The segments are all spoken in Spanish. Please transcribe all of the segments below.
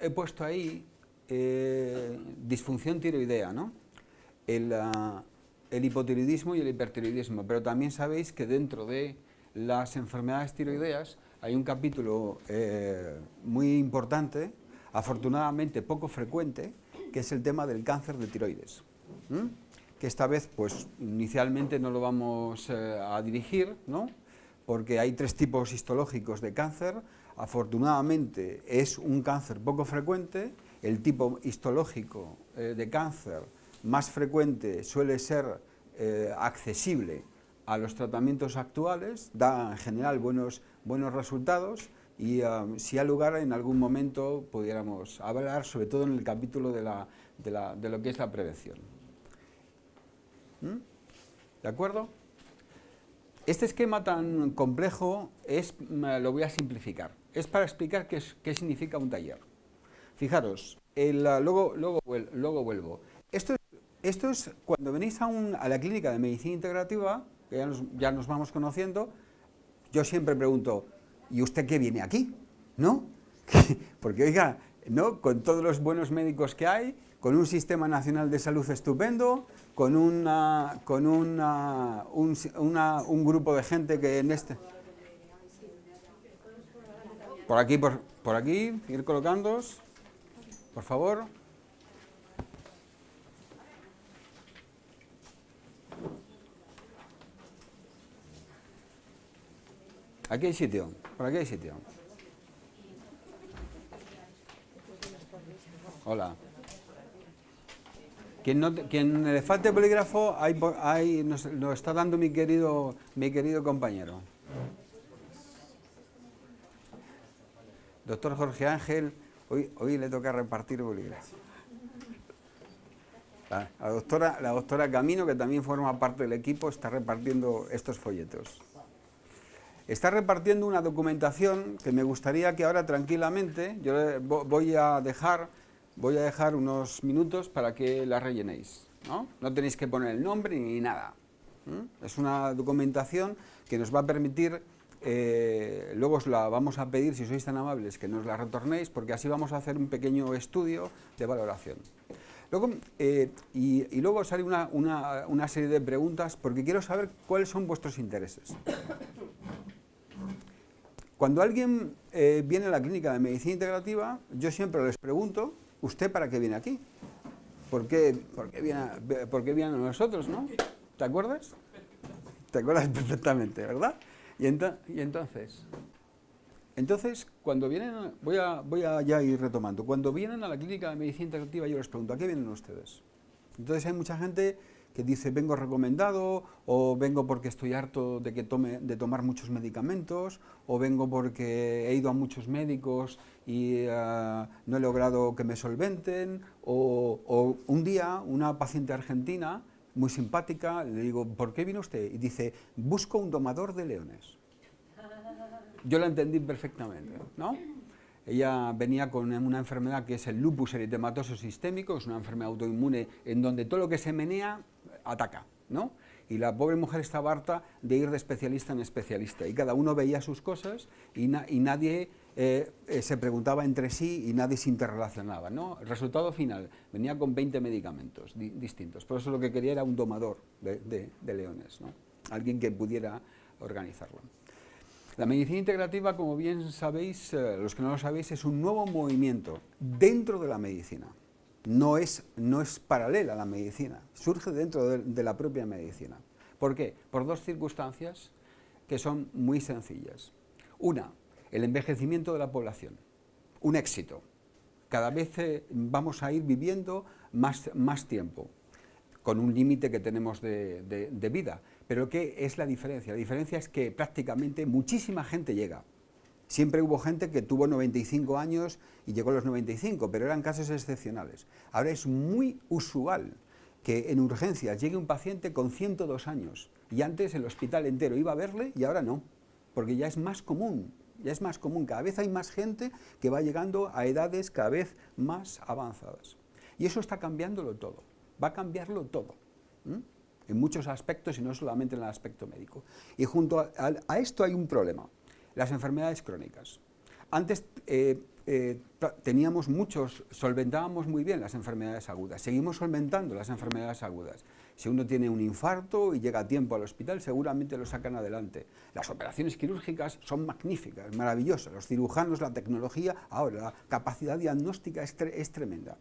he puesto ahí eh, disfunción tiroidea, ah, El, hipotiroidismo y el hipertiroidismo, pero también sabéis que dentro de las enfermedades tiroideas hay un capítulo eh, muy importante, afortunadamente poco frecuente, que es el tema del cáncer de tiroides, que esta vez pues inicialmente no lo vamos eh, a dirigir, porque hay tres tipos histológicos de cáncer, Afortunadamente es un cáncer poco frecuente, el tipo histológico eh, de cáncer más frecuente suele ser eh, accesible a los tratamientos actuales, da en general buenos, buenos resultados y um, si hay lugar en algún momento pudiéramos hablar, sobre todo en el capítulo de, lo que es la prevención. ¿Mm? ¿De acuerdo? Este esquema tan complejo es, mm, lo voy a simplificar es para explicar qué, significa un taller. Fijaros, el, luego, luego, vuelvo. Esto es, cuando venís a, a, la clínica de medicina integrativa, que ya nos, vamos conociendo, yo siempre pregunto, ¿y usted qué viene aquí? ¿No? Porque, oiga, ¿no? con todos los buenos médicos que hay, con un sistema nacional de salud estupendo, con, un grupo de gente que en este... Por aquí, por, por aquí, ir colocándos. por favor. Aquí hay sitio, por aquí hay sitio. Hola. Quien, no, quien le falte polígrafo, hay, nos, lo está dando mi querido, mi querido compañero. Doctor Jorge Ángel, hoy, le toca repartir bolígrafos. La, doctora, la doctora Camino, que también forma parte del equipo, está repartiendo estos folletos. Está repartiendo una documentación que me gustaría que ahora tranquilamente, yo voy a dejar, voy a dejar unos minutos para que la rellenéis. No, no tenéis que poner el nombre ni nada. Es una documentación que nos va a permitir eh, luego os la vamos a pedir, si sois tan amables, que nos la retornéis, porque así vamos a hacer un pequeño estudio de valoración. Eh, y, luego os una, serie de preguntas, porque quiero saber cuáles son vuestros intereses. Cuando alguien eh, viene a la clínica de medicina integrativa, yo siempre les pregunto, ¿usted para qué viene aquí? ¿Por qué, por viene, nosotros, ¿Te acuerdas? Te acuerdas perfectamente, ¿verdad? Y, entonces, entonces, cuando vienen, voy a, voy a ya ir retomando, cuando vienen a la clínica de medicina interactiva, yo les pregunto, ¿a qué vienen ustedes? Entonces hay mucha gente que dice, vengo recomendado, o vengo porque estoy harto de, que tome, de tomar muchos medicamentos, o vengo porque he ido a muchos médicos y eh, no he logrado que me solventen, o un día una paciente argentina muy simpática, le digo, ¿por qué vino usted? Y dice, busco un domador de leones. Yo la entendí perfectamente, ¿no? Ella venía con una enfermedad que es el lupus eritematoso sistémico, es una enfermedad autoinmune en donde todo lo que se menea ataca, ¿no? Y la pobre mujer estaba harta de ir de especialista en especialista y cada uno veía sus cosas y nadie eh, eh, se preguntaba entre sí y nadie se interrelacionaba. ¿no? El resultado final venía con 20 medicamentos distintos. Por eso lo que quería era un domador de, leones, ¿no? alguien que pudiera organizarlo. La medicina integrativa, como bien sabéis, eh, los que no lo sabéis, es un nuevo movimiento dentro de la medicina. No es, no es paralela a la medicina, surge dentro de, de la propia medicina. ¿Por qué? Por dos circunstancias que son muy sencillas. Una, el envejecimiento de la población. Un éxito. Cada vez eh, vamos a ir viviendo más, más tiempo, con un límite que tenemos de, vida. Pero ¿qué es la diferencia? La diferencia es que prácticamente muchísima gente llega. Siempre hubo gente que tuvo 95 años y llegó a los 95, pero eran casos excepcionales. Ahora es muy usual que en urgencias llegue un paciente con 102 años y antes el hospital entero iba a verle y ahora no, porque ya es más común. Ya es más común, cada vez hay más gente que va llegando a edades cada vez más avanzadas. Y eso está cambiándolo todo, va a cambiarlo todo, en muchos aspectos y no solamente en el aspecto médico. Y junto a, esto hay un problema, las enfermedades crónicas. Antes eh, eh, teníamos muchos, solventábamos muy bien las enfermedades agudas, seguimos solventando las enfermedades agudas, si uno tiene un infarto y llega a tiempo al hospital, seguramente lo sacan adelante. Las operaciones quirúrgicas son magníficas, maravillosas. Los cirujanos, la tecnología, ahora la capacidad diagnóstica es, tremenda.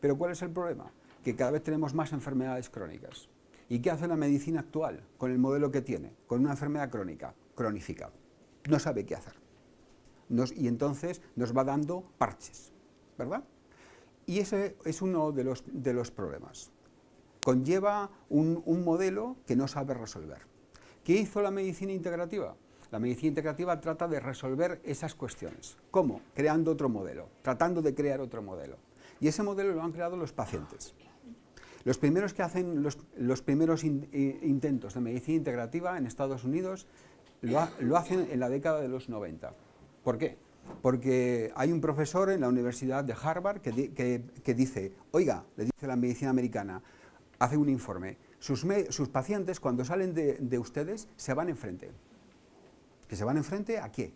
Pero ¿cuál es el problema? Que cada vez tenemos más enfermedades crónicas. ¿Y qué hace la medicina actual con el modelo que tiene? Con una enfermedad crónica, cronificada. No sabe qué hacer. y entonces nos va dando parches, ¿verdad? Y ese es uno de los problemas conlleva un, modelo que no sabe resolver. ¿Qué hizo la medicina integrativa? La medicina integrativa trata de resolver esas cuestiones. ¿Cómo? Creando otro modelo, tratando de crear otro modelo. Y ese modelo lo han creado los pacientes. Los primeros que hacen los, primeros intentos de medicina integrativa en Estados Unidos lo, hacen en la década de los 90. ¿Por qué? Porque hay un profesor en la Universidad de Harvard que, que dice, oiga, le dice la medicina americana, hace un informe. Sus, pacientes, cuando salen de, de, ustedes, se van enfrente. ¿Que se van enfrente a qué?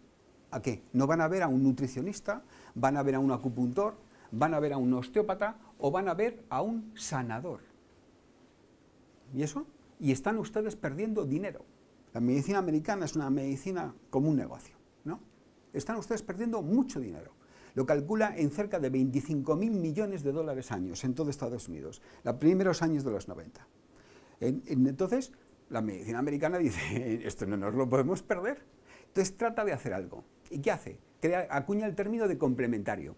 ¿A qué? No van a ver a un nutricionista, van a ver a un acupuntor, van a ver a un osteópata o van a ver a un sanador. ¿Y eso? Y están ustedes perdiendo dinero. La medicina americana es una medicina como un negocio, ¿no? Están ustedes perdiendo mucho dinero lo calcula en cerca de 25.000 millones de dólares años en todo Estados Unidos, los primeros años de los 90. entonces, la medicina americana dice, esto no nos lo podemos perder. Entonces trata de hacer algo. ¿Y qué hace? acuña el término de complementario.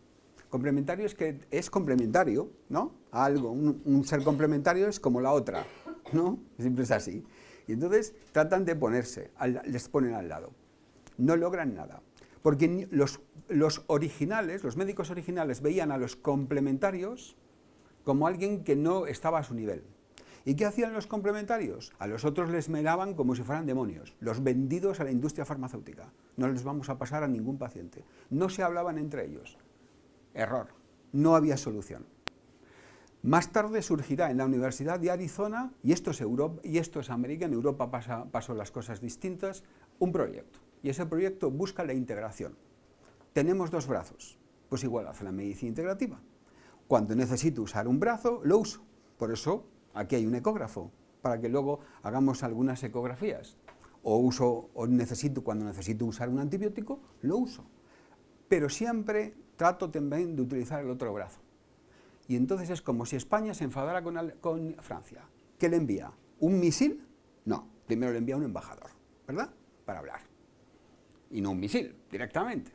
Complementario es que es complementario, ¿no? algo. Un, ser complementario es como la otra, ¿no? Siempre es así. Y entonces tratan de ponerse, les ponen al lado. No logran nada. Porque los, originales, los médicos originales, veían a los complementarios como alguien que no estaba a su nivel. ¿Y qué hacían los complementarios? A los otros les miraban como si fueran demonios, los vendidos a la industria farmacéutica. No les vamos a pasar a ningún paciente. No se hablaban entre ellos. Error. No había solución. Más tarde surgirá en la Universidad de Arizona, y esto es, Europa, y esto es América, en Europa pasó las cosas distintas, un proyecto y ese proyecto busca la integración. Tenemos dos brazos, pues igual hace la medicina integrativa. Cuando necesito usar un brazo, lo uso. Por eso aquí hay un ecógrafo, para que luego hagamos algunas ecografías. O uso, o necesito, cuando necesito usar un antibiótico, lo uso. Pero siempre trato también de utilizar el otro brazo. Y entonces es como si España se enfadara con, con Francia. ¿Qué le envía? ¿Un misil? No, primero le envía un embajador, ¿verdad? Para hablar y no un misil directamente,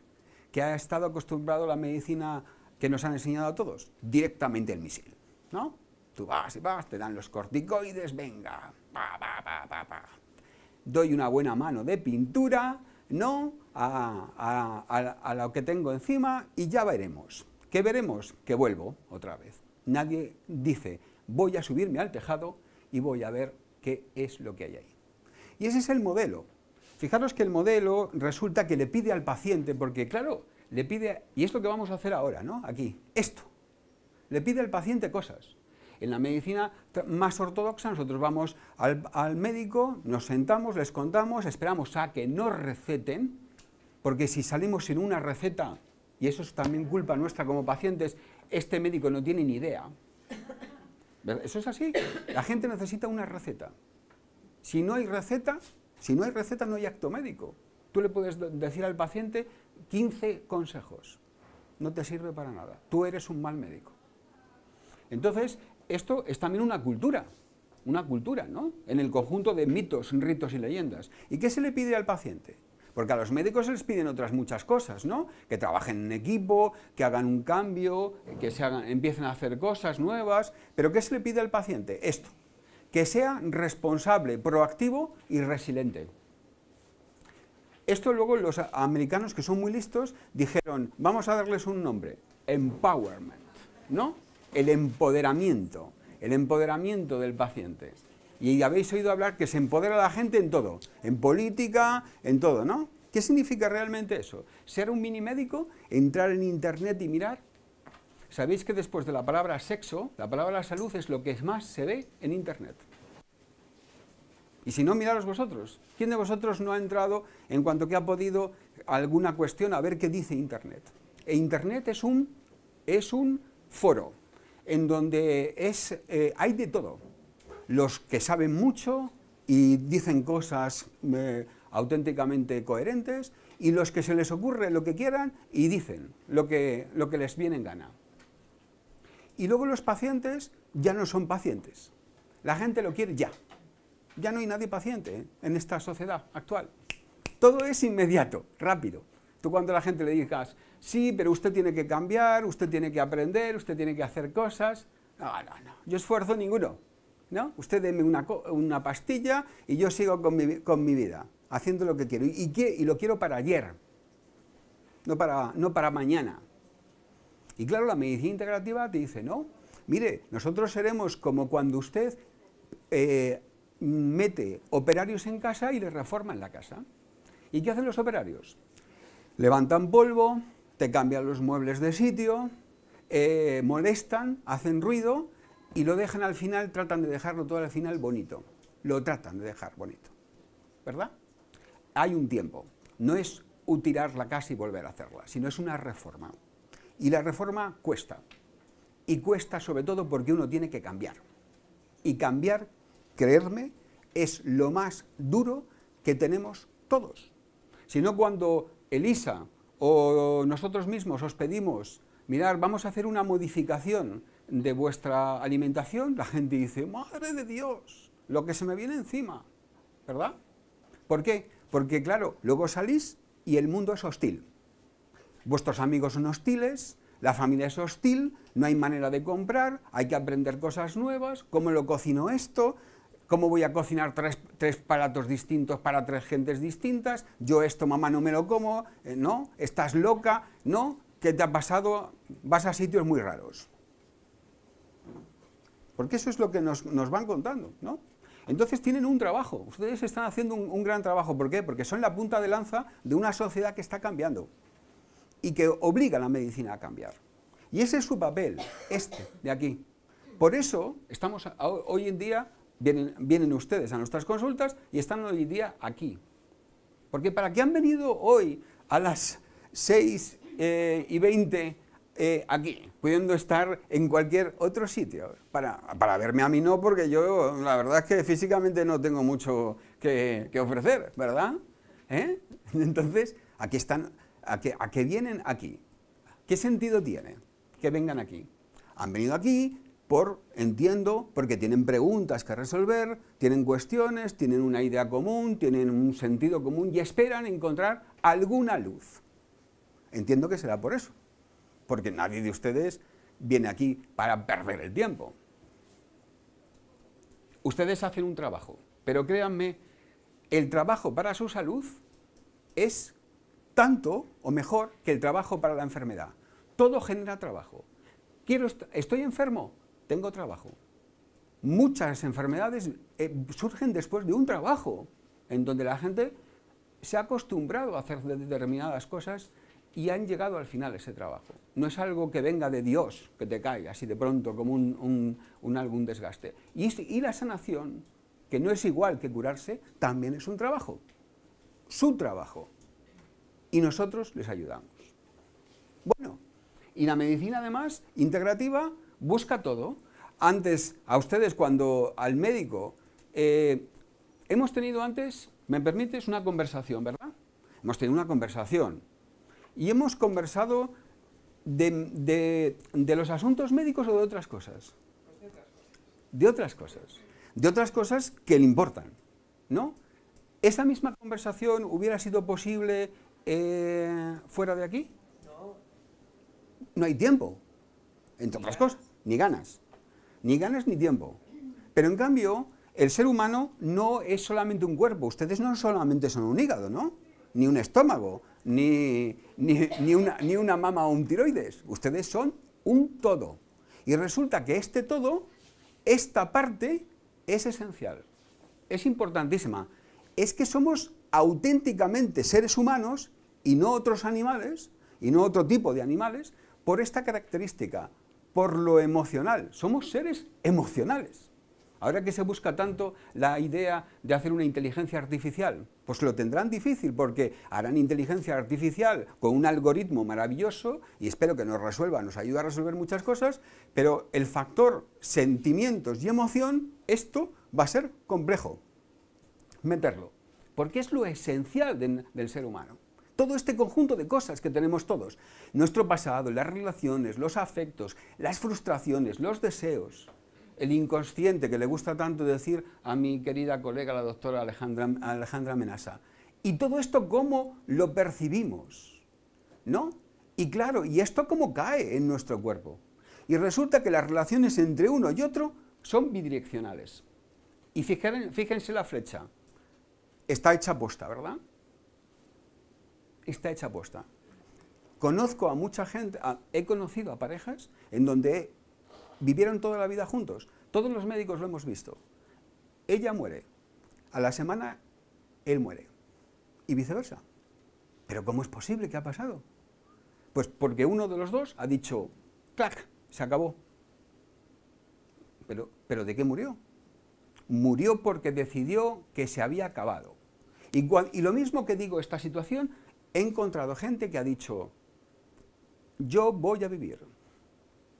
que ha estado acostumbrado la medicina que nos han enseñado a todos, directamente el misil, ¿no? Tú vas y vas, te dan los corticoides, venga, pa, pa, pa, pa, Doy una buena mano de pintura, ¿no? A, a lo que tengo encima y ya veremos. ¿Qué veremos? Que vuelvo otra vez. Nadie dice, voy a subirme al tejado y voy a ver qué es lo que hay ahí. Y ese es el modelo Fijaros que el modelo resulta que le pide al paciente, porque claro, le pide, y es lo que vamos a hacer ahora, ¿no? Aquí, esto. Le pide al paciente cosas. En la medicina más ortodoxa nosotros vamos al, médico, nos sentamos, les contamos, esperamos a que nos receten, porque si salimos sin una receta, y eso es también culpa nuestra como pacientes, este médico no tiene ni idea. Eso es así. La gente necesita una receta. Si no hay receta, si no hay receta, no hay acto médico. Tú le puedes decir al paciente 15 consejos. No te sirve para nada. Tú eres un mal médico. Entonces, esto es también una cultura. Una cultura, ¿no? En el conjunto de mitos, ritos y leyendas. ¿Y qué se le pide al paciente? Porque a los médicos les piden otras muchas cosas, ¿no? Que trabajen en equipo, que hagan un cambio, que se empiecen a hacer cosas nuevas. Pero ¿qué se le pide al paciente? Esto que sea responsable, proactivo y resiliente. Esto luego los americanos que son muy listos dijeron, vamos a darles un nombre, empowerment, ¿no? El empoderamiento, el empoderamiento del paciente. Y habéis oído hablar que se empodera a la gente en todo, en política, en todo, ¿no? ¿Qué significa realmente eso? Ser un mini médico, entrar en internet y mirar Sabéis que después de la palabra sexo, la palabra salud es lo que más se ve en Internet. Y si no, miraros vosotros. ¿Quién de vosotros no ha entrado en cuanto que ha podido alguna cuestión a ver qué dice Internet? E Internet es un, es un foro en donde es, eh, hay de todo. Los que saben mucho y dicen cosas eh, auténticamente coherentes y los que se les ocurre lo que quieran y dicen lo que, lo que les viene en gana. Y luego los pacientes ya no son pacientes. La gente lo quiere ya. Ya no hay nadie paciente ¿eh? en esta sociedad actual. Todo es inmediato, rápido. Tú cuando la gente le digas, sí, pero usted tiene que cambiar, usted tiene que aprender, usted tiene que hacer cosas. No, no, no. Yo esfuerzo ninguno. ¿no? Usted deme una, una pastilla y yo sigo con mi, con mi, vida, haciendo lo que quiero. Y, y lo quiero para ayer, no para, no para mañana. Y claro, la medicina integrativa te dice, no, mire, nosotros seremos como cuando usted eh, mete operarios en casa y les en la casa. ¿Y qué hacen los operarios? Levantan polvo, te cambian los muebles de sitio, eh, molestan, hacen ruido y lo dejan al final, tratan de dejarlo todo al final bonito. Lo tratan de dejar bonito. ¿Verdad? Hay un tiempo. No es tirar la casa y volver a hacerla, sino es una reforma. Y la reforma cuesta. Y cuesta sobre todo porque uno tiene que cambiar. Y cambiar, creerme, es lo más duro que tenemos todos. Si no cuando Elisa o nosotros mismos os pedimos, mirar, vamos a hacer una modificación de vuestra alimentación, la gente dice, madre de Dios, lo que se me viene encima, ¿verdad? ¿Por qué? Porque claro, luego salís y el mundo es hostil vuestros amigos son hostiles, la familia es hostil, no hay manera de comprar, hay que aprender cosas nuevas, cómo lo cocino esto, cómo voy a cocinar tres, tres distintos para tres gentes distintas, yo esto mamá no me lo como, eh, no, estás loca, no, ¿qué te ha pasado? Vas a sitios muy raros. Porque eso es lo que nos, van contando, ¿no? Entonces tienen un trabajo, ustedes están haciendo un gran trabajo, ¿por qué? Porque son la punta de lanza de una sociedad que está cambiando y que obliga a la medicina a cambiar. Y ese es su papel, este de aquí. Por eso estamos hoy en día, vienen, ustedes a nuestras consultas y están hoy en día aquí. Porque para qué han venido hoy a las 6 eh, y 20 eh, aquí, pudiendo estar en cualquier otro sitio. Para, verme a mí no, porque yo la verdad es que físicamente no tengo mucho que, ofrecer, ¿verdad? ¿Eh? Entonces, aquí están a que, a que vienen aquí. ¿Qué sentido tiene que vengan aquí? Han venido aquí por, entiendo, porque tienen preguntas que resolver, tienen cuestiones, tienen una idea común, tienen un sentido común y esperan encontrar alguna luz. Entiendo que será por eso, porque nadie de ustedes viene aquí para perder el tiempo. Ustedes hacen un trabajo, pero créanme, el trabajo para su salud es tanto o mejor que el trabajo para la enfermedad. Todo genera trabajo. Quiero ¿Estoy enfermo? Tengo trabajo. Muchas enfermedades eh, surgen después de un trabajo, en donde la gente se ha acostumbrado a hacer determinadas cosas y han llegado al final ese trabajo. No es algo que venga de Dios, que te caiga así de pronto como un, algún desgaste. y la sanación, que no es igual que curarse, también es un trabajo. Su trabajo y nosotros les ayudamos. Bueno, y la medicina además integrativa busca todo. Antes, a ustedes cuando al médico, eh, hemos tenido antes, me permites, una conversación, ¿verdad? Hemos tenido una conversación y hemos conversado de, de los asuntos médicos o de otras cosas. De otras cosas. De otras cosas que le importan, ¿no? Esa misma conversación hubiera sido posible eh, fuera de aquí? No. No hay tiempo, entre otras cosas, ni ganas. Ni ganas ni tiempo. Pero en cambio, el ser humano no es solamente un cuerpo. Ustedes no solamente son un hígado, ¿no? Ni un estómago, ni, ni, una, ni una mama o un tiroides. Ustedes son un todo. Y resulta que este todo, esta parte, es esencial. Es importantísima. Es que somos auténticamente seres humanos y no otros animales, y no otro tipo de animales, por esta característica, por lo emocional. Somos seres emocionales. Ahora que se busca tanto la idea de hacer una inteligencia artificial, pues lo tendrán difícil porque harán inteligencia artificial con un algoritmo maravilloso y espero que nos resuelva, nos ayude a resolver muchas cosas, pero el factor sentimientos y emoción, esto va a ser complejo meterlo, porque es lo esencial del ser humano todo este conjunto de cosas que tenemos todos. Nuestro pasado, las relaciones, los afectos, las frustraciones, los deseos. El inconsciente que le gusta tanto decir a mi querida colega, la doctora Alejandra, Alejandra Menasa. Y todo esto, ¿cómo lo percibimos? ¿No? Y claro, ¿y esto cómo cae en nuestro cuerpo? Y resulta que las relaciones entre uno y otro son bidireccionales. Y fíjense, la flecha. Está hecha posta, ¿verdad? está hecha apuesta. Conozco a mucha gente, he conocido a parejas en donde vivieron toda la vida juntos. Todos los médicos lo hemos visto. Ella muere. A la semana, él muere. Y viceversa. Pero ¿cómo es posible? que ha pasado? Pues porque uno de los dos ha dicho, clac, se acabó. Pero, pero ¿de qué murió? Murió porque decidió que se había acabado. y lo mismo que digo esta situación he encontrado gente que ha dicho, yo voy a vivir.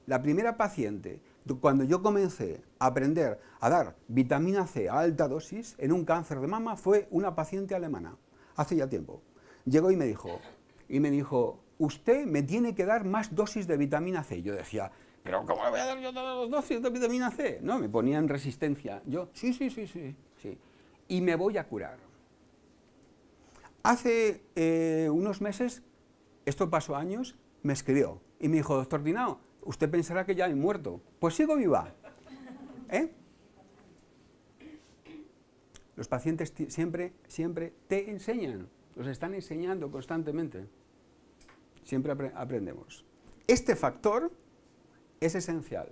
La primera paciente, cuando yo comencé a aprender a dar vitamina C a alta dosis en un cáncer de mama, fue una paciente alemana, hace ya tiempo. Llegó y me dijo, y me dijo, usted me tiene que dar más dosis de vitamina C. Yo decía, pero ¿cómo le voy a dar yo todas las dosis de vitamina C? No, me ponía en resistencia. Yo, sí, sí, sí, sí, sí. Y me voy a curar. Hace eh, unos meses, esto pasó años, me escribió y me dijo, doctor Dinao, usted pensará que ya he muerto. Pues sigo viva. ¿Eh? Los pacientes siempre, siempre te enseñan, los están enseñando constantemente. Siempre aprendemos. Este factor es esencial.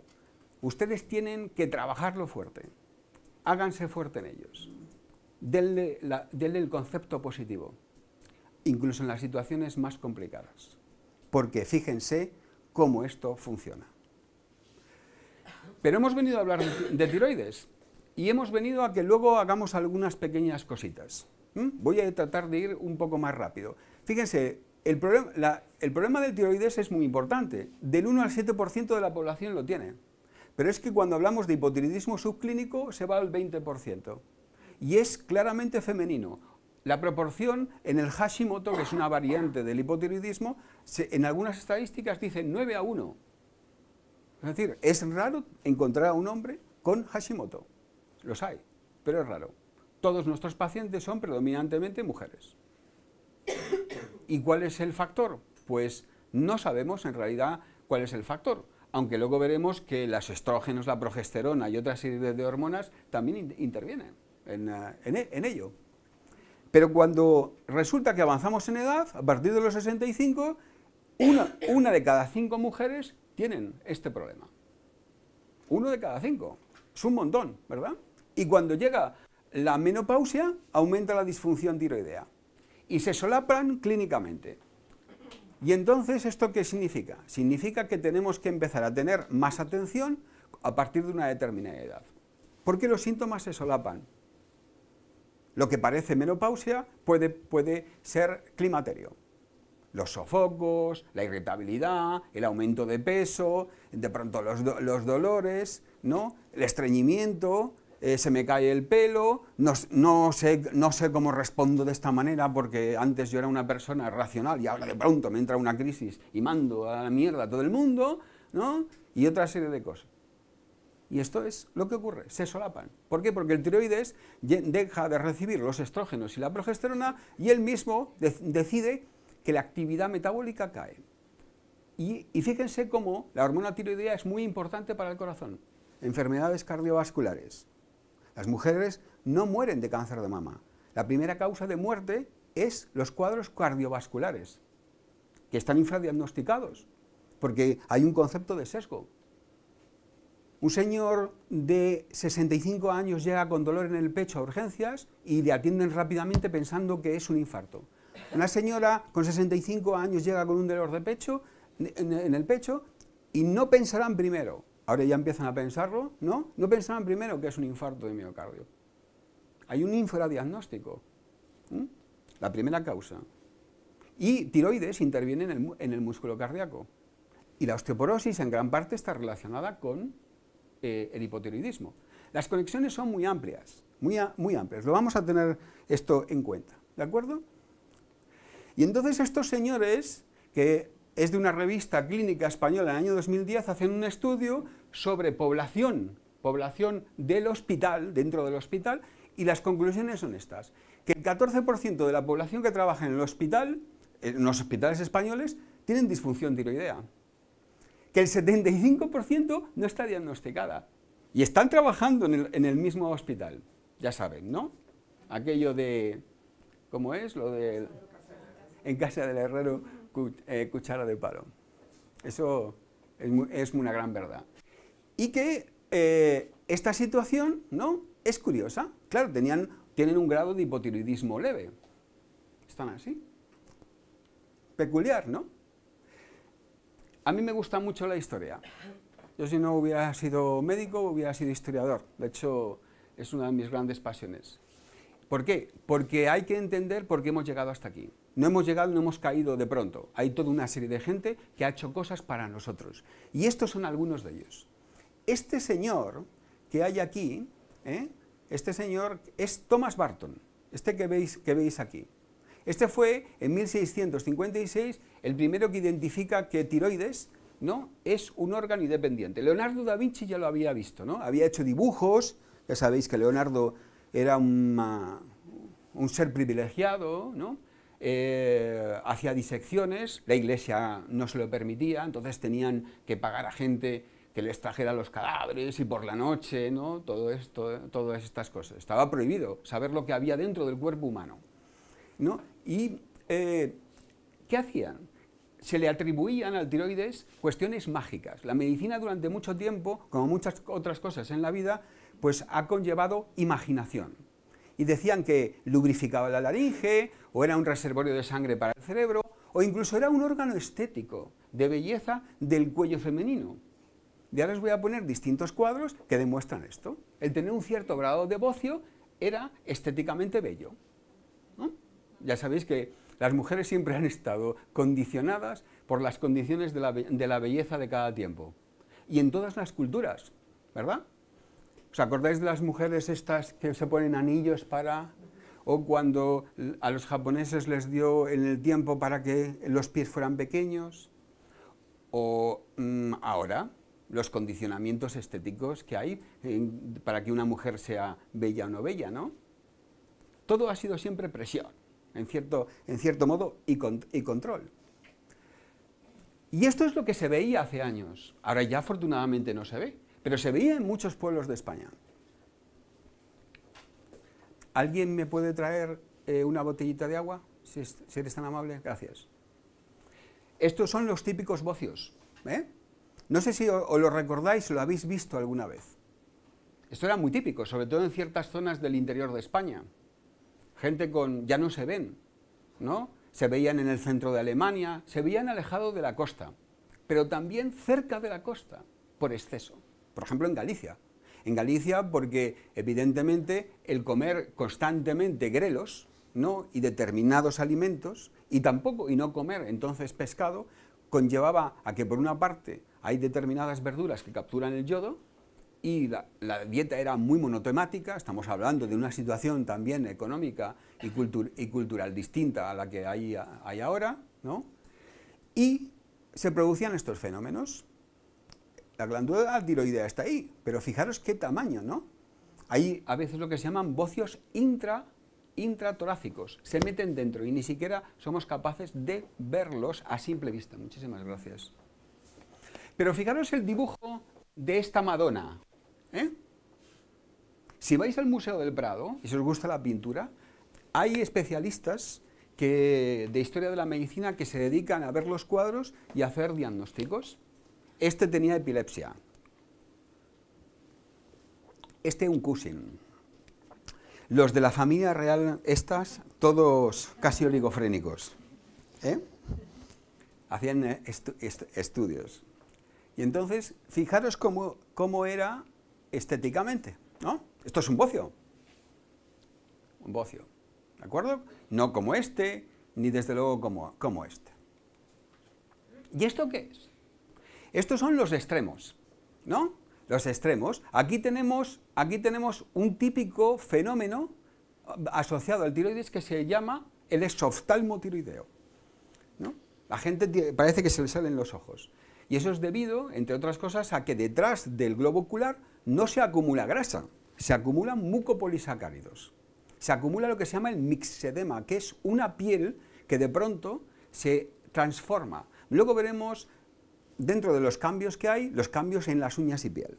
Ustedes tienen que trabajarlo fuerte. Háganse fuerte en ellos. denle el concepto positivo incluso en las situaciones más complicadas. Porque fíjense cómo esto funciona. Pero hemos venido a hablar de tiroides y hemos venido a que luego hagamos algunas pequeñas cositas. Voy a tratar de ir un poco más rápido. Fíjense, el, el problema del tiroides es muy importante. Del 1 al 7% de la población lo tiene. Pero es que cuando hablamos de hipotiroidismo subclínico se va al 20%. Y es claramente femenino la proporción en el Hashimoto, que es una variante del hipotiroidismo, en algunas estadísticas dice 9 a 1. Es decir, es raro encontrar a un hombre con Hashimoto. Los hay, pero es raro. Todos nuestros pacientes son predominantemente mujeres. ¿Y cuál es el factor? Pues no sabemos en realidad cuál es el factor, aunque luego veremos que los estrógenos, la progesterona y otra serie de hormonas también intervienen en eh, e, ello. Pero cuando resulta que avanzamos en edad, a partir de los 65, una, una de cada cinco mujeres tienen este problema. Uno de cada cinco. Es un montón, ¿verdad? Y cuando llega la menopausia, aumenta la disfunción tiroidea. Y se solapan clínicamente. ¿Y entonces esto qué significa? Significa que tenemos que empezar a tener más atención a partir de una determinada edad. ¿Por qué los síntomas se solapan. Lo que parece menopausia puede, puede ser climaterio. Los sofocos, la irritabilidad, el aumento de peso, de pronto los, dolores, ¿no? el estreñimiento, eh, se me cae el pelo, no, sé, no sé cómo respondo de esta manera porque antes yo era una persona racional y ahora de pronto me entra una crisis y mando a la mierda a todo el mundo, ¿no? y otra serie de cosas. Y esto es lo que ocurre, se solapan. ¿Por qué? Porque el tiroides deja de recibir los estrógenos y la progesterona y él mismo decide que la actividad metabólica cae. Y, y, fíjense cómo la hormona tiroidea es muy importante para el corazón. Enfermedades cardiovasculares. Las mujeres no mueren de cáncer de mama. La primera causa de muerte es los cuadros cardiovasculares, que están infradiagnosticados, porque hay un concepto de sesgo. Un señor de 65 años llega con dolor en el pecho a urgencias y le atienden rápidamente pensando que es un infarto. Una señora con 65 años llega con un dolor de pecho en el pecho y no pensarán primero, ahora ya empiezan a pensarlo, ¿no? No pensarán primero que es un infarto de miocardio. Hay un infradiagnóstico. La primera causa. Y tiroides interviene en el, en el músculo cardíaco. Y la osteoporosis en gran parte está relacionada con eh, el hipotiroidismo. Las conexiones son muy amplias, muy, muy amplias. Lo vamos a tener esto en cuenta, ¿de acuerdo? Y entonces estos señores, que es de una revista clínica española en el año 2010, hacen un estudio sobre población, población del hospital, dentro del hospital, y las conclusiones son estas. Que el 14% de la población que trabaja en el hospital, en los hospitales españoles, tienen disfunción tiroidea que el 75% no está diagnosticada. Y están trabajando en el, mismo hospital, ya saben, ¿no? Aquello de, ¿cómo es? Lo de, en casa del herrero, eh, cuchara de palo. Eso es, una gran verdad. Y que eh, esta situación, ¿no? Es curiosa. Claro, tenían, tienen un grado de hipotiroidismo leve. Están así. Peculiar, ¿no? A mí me gusta mucho la historia. Yo si no hubiera sido médico, hubiera sido historiador. De hecho, es una de mis grandes pasiones. ¿Por qué? Porque hay que entender por qué hemos llegado hasta aquí. No hemos llegado, no hemos caído de pronto. Hay toda una serie de gente que ha hecho cosas para nosotros. Y estos son algunos de ellos. Este señor que hay aquí, ¿eh? este señor es Thomas Barton, este que veis, que veis aquí. Este fue en 1656 el primero que identifica que tiroides ¿no? es un órgano independiente. Leonardo da Vinci ya lo había visto, ¿no? había hecho dibujos, ya sabéis que Leonardo era un ser privilegiado, ¿no? Eh, hacía disecciones, la iglesia no se lo permitía, entonces tenían que pagar a gente que les trajera los cadáveres y por la noche, ¿no? Todo esto, todas estas cosas. Estaba prohibido saber lo que había dentro del cuerpo humano. ¿no? ¿Y eh, qué hacían? se le atribuían al tiroides cuestiones mágicas. La medicina durante mucho tiempo, como muchas otras cosas en la vida, pues ha conllevado imaginación. Y decían que lubrificaba la laringe, o era un reservorio de sangre para el cerebro, o incluso era un órgano estético de belleza del cuello femenino. Y ahora os voy a poner distintos cuadros que demuestran esto. El tener un cierto grado de bocio era estéticamente bello. Ya sabéis que las mujeres siempre han estado condicionadas por las condiciones de la, belleza de cada tiempo. Y en todas las culturas, ¿verdad? ¿Os acordáis de las mujeres estas que se ponen anillos para o cuando a los japoneses les dio en el tiempo para que los pies fueran pequeños, o mm, ahora los condicionamientos estéticos que hay eh, para que una mujer sea bella o no bella, ¿no? Todo ha sido siempre presión en cierto, en cierto modo, y, control. Y esto es lo que se veía hace años. Ahora ya afortunadamente no se ve, pero se veía en muchos pueblos de España. ¿Alguien me puede traer eh, una botellita de agua? Si, eres tan amable, gracias. Estos son los típicos bocios. ¿eh? No sé si os lo recordáis o lo habéis visto alguna vez. Esto era muy típico, sobre todo en ciertas zonas del interior de España gente con... ya no se ven, ¿no? Se veían en el centro de Alemania, se veían alejados de la costa, pero también cerca de la costa, por exceso. Por ejemplo, en Galicia. En Galicia porque, evidentemente, el comer constantemente grelos, ¿no? y determinados alimentos, y tampoco, y no comer entonces pescado, conllevaba a que por una parte hay determinadas verduras que capturan el yodo, y la, dieta era muy monotemática, estamos hablando de una situación también económica y, cultural distinta a la que hay, hay ahora, ¿no? Y se producían estos fenómenos. La glándula tiroidea está ahí, pero fijaros qué tamaño, ¿no? Hay a veces lo que se llaman bocios intra, intratorácicos, se meten dentro y ni siquiera somos capaces de verlos a simple vista. Muchísimas gracias. Pero fijaros el dibujo de esta Madonna, ¿Eh? Si vais al Museo del Prado y si os gusta la pintura, hay especialistas que, de historia de la medicina que se dedican a ver los cuadros y hacer diagnósticos. Este tenía epilepsia. Este un Cushing. Los de la familia real, estas, todos casi oligofrénicos. ¿eh? Hacían estudios. Y entonces, fijaros cómo, cómo era estéticamente, ¿no? Esto es un bocio. Un bocio, ¿de acuerdo? No como este, ni desde luego como, como este. ¿Y esto qué es? Estos son los extremos, ¿no? Los extremos. Aquí tenemos, aquí tenemos un típico fenómeno eh, asociado al tiroides que se llama el exoftalmo tiroideo. ¿no? La gente parece que se le salen los ojos. Y eso es debido, entre otras cosas, a que detrás del globo ocular no se acumula grasa, se acumulan mucopolisacáridos. Se acumula lo que se llama el mixedema, que es una piel que de pronto se transforma. Luego veremos dentro de los cambios que hay, los cambios en las uñas y piel.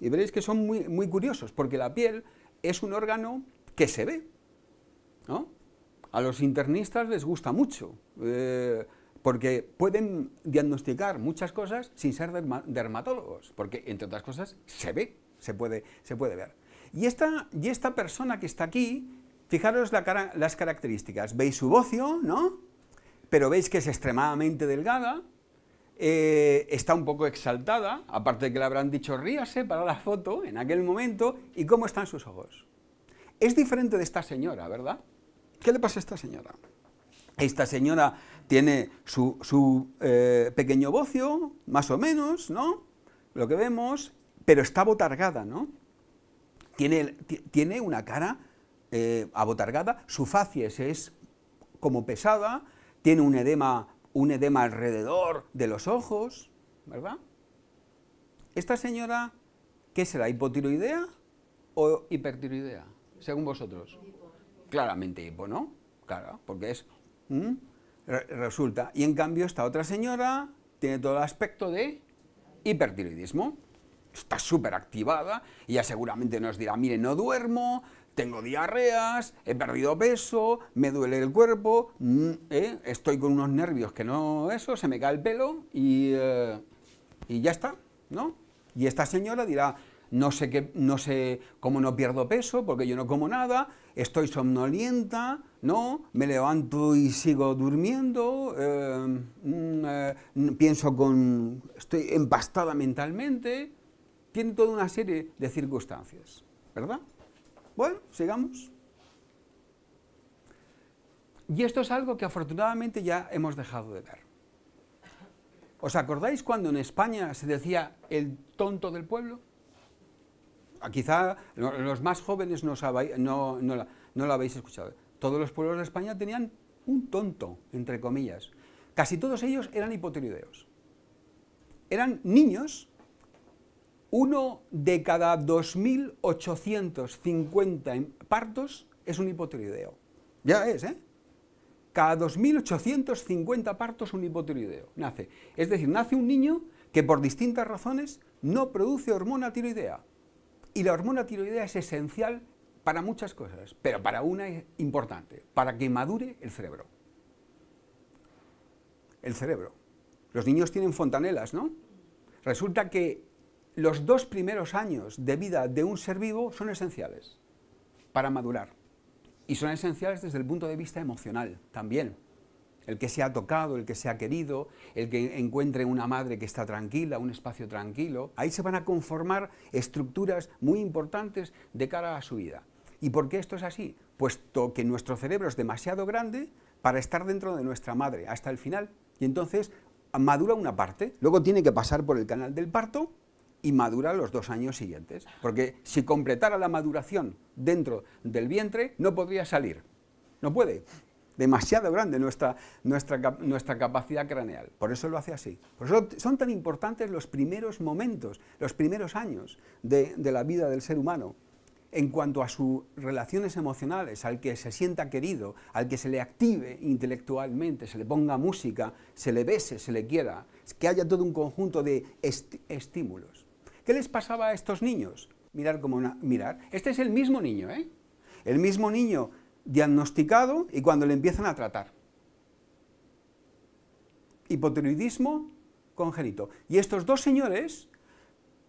Y veréis que son muy, curiosos, porque la piel es un órgano que se ve. A los internistas les gusta mucho, eh, porque pueden diagnosticar muchas cosas sin ser dermatólogos, porque entre otras cosas se ve se puede, se puede ver. Y esta, y esta persona que está aquí, fijaros las características. Veis su bocio, ¿no? Pero veis que es extremadamente delgada, eh, está un poco exaltada, aparte de que le habrán dicho ríase para la foto en aquel momento, y cómo están sus ojos. Es diferente de esta señora, ¿verdad? ¿Qué le pasa a esta señora? Esta señora tiene su, eh, pequeño bocio, más o menos, ¿no? Lo que vemos, pero está abotargada, ¿no? Tiene, tiene una cara eh, abotargada, su facies es como pesada, tiene un edema, un edema alrededor de los ojos, ¿verdad? Esta señora, ¿qué será? ¿Hipotiroidea o hipertiroidea? Según vosotros. Claramente hipo, ¿no? Claro, porque es... resulta. Y en cambio esta otra señora tiene todo el aspecto de hipertiroidismo está súper activada y ya seguramente nos dirá, mire, no duermo, tengo diarreas, he perdido peso, me duele el cuerpo, mm, ¿eh? estoy con unos nervios que no eso, se me cae el pelo eh, y, ya está, ¿no? Y esta señora dirá, no sé, qué, no sé cómo no pierdo peso porque yo no como nada, estoy somnolienta, ¿no? Me levanto y sigo durmiendo, eh, mm, pienso con... estoy empastada mentalmente, tiene toda una serie de circunstancias, ¿verdad? Bueno, sigamos. Y esto es algo que afortunadamente ya hemos dejado de ver. ¿Os acordáis cuando en España se decía el tonto del pueblo? Ah, quizá los más jóvenes no, lo habéis escuchado. Todos los pueblos de España tenían un tonto, entre comillas. Casi todos ellos eran hipotiroideos. Eran niños uno de cada 2.850 partos es un hipotiroideo. Ya es, ¿eh? Cada 2.850 partos un hipotiroideo nace. Es decir, nace un niño que por distintas razones no produce hormona tiroidea. Y la hormona tiroidea es esencial para muchas cosas, pero para una es importante, para que madure el cerebro. El cerebro. Los niños tienen fontanelas, ¿no? Resulta que los dos primeros años de vida de un ser vivo son esenciales para madurar. Y son esenciales desde el punto de vista emocional también. El que se ha tocado, el que se ha querido, el que encuentre una madre que está tranquila, un espacio tranquilo. Ahí se van a conformar estructuras muy importantes de cara a su vida. ¿Y por qué esto es así? Puesto que nuestro cerebro es demasiado grande para estar dentro de nuestra madre hasta el final. Y entonces madura una parte, luego tiene que pasar por el canal del parto y madura los dos años siguientes. Porque si completara la maduración dentro del vientre, no podría salir. No puede. Demasiado grande nuestra, capacidad craneal. Por eso lo hace así. Por eso son tan importantes los primeros momentos, los primeros años de, la vida del ser humano en cuanto a sus relaciones emocionales, al que se sienta querido, al que se le active intelectualmente, se le ponga música, se le bese, se le quiera, que haya todo un conjunto de estímulos. ¿Qué les pasaba a estos niños? Mirar como mirar. Este es el mismo niño, ¿eh? El mismo niño diagnosticado y cuando le empiezan a tratar. Hipotiroidismo congénito. Y estos dos señores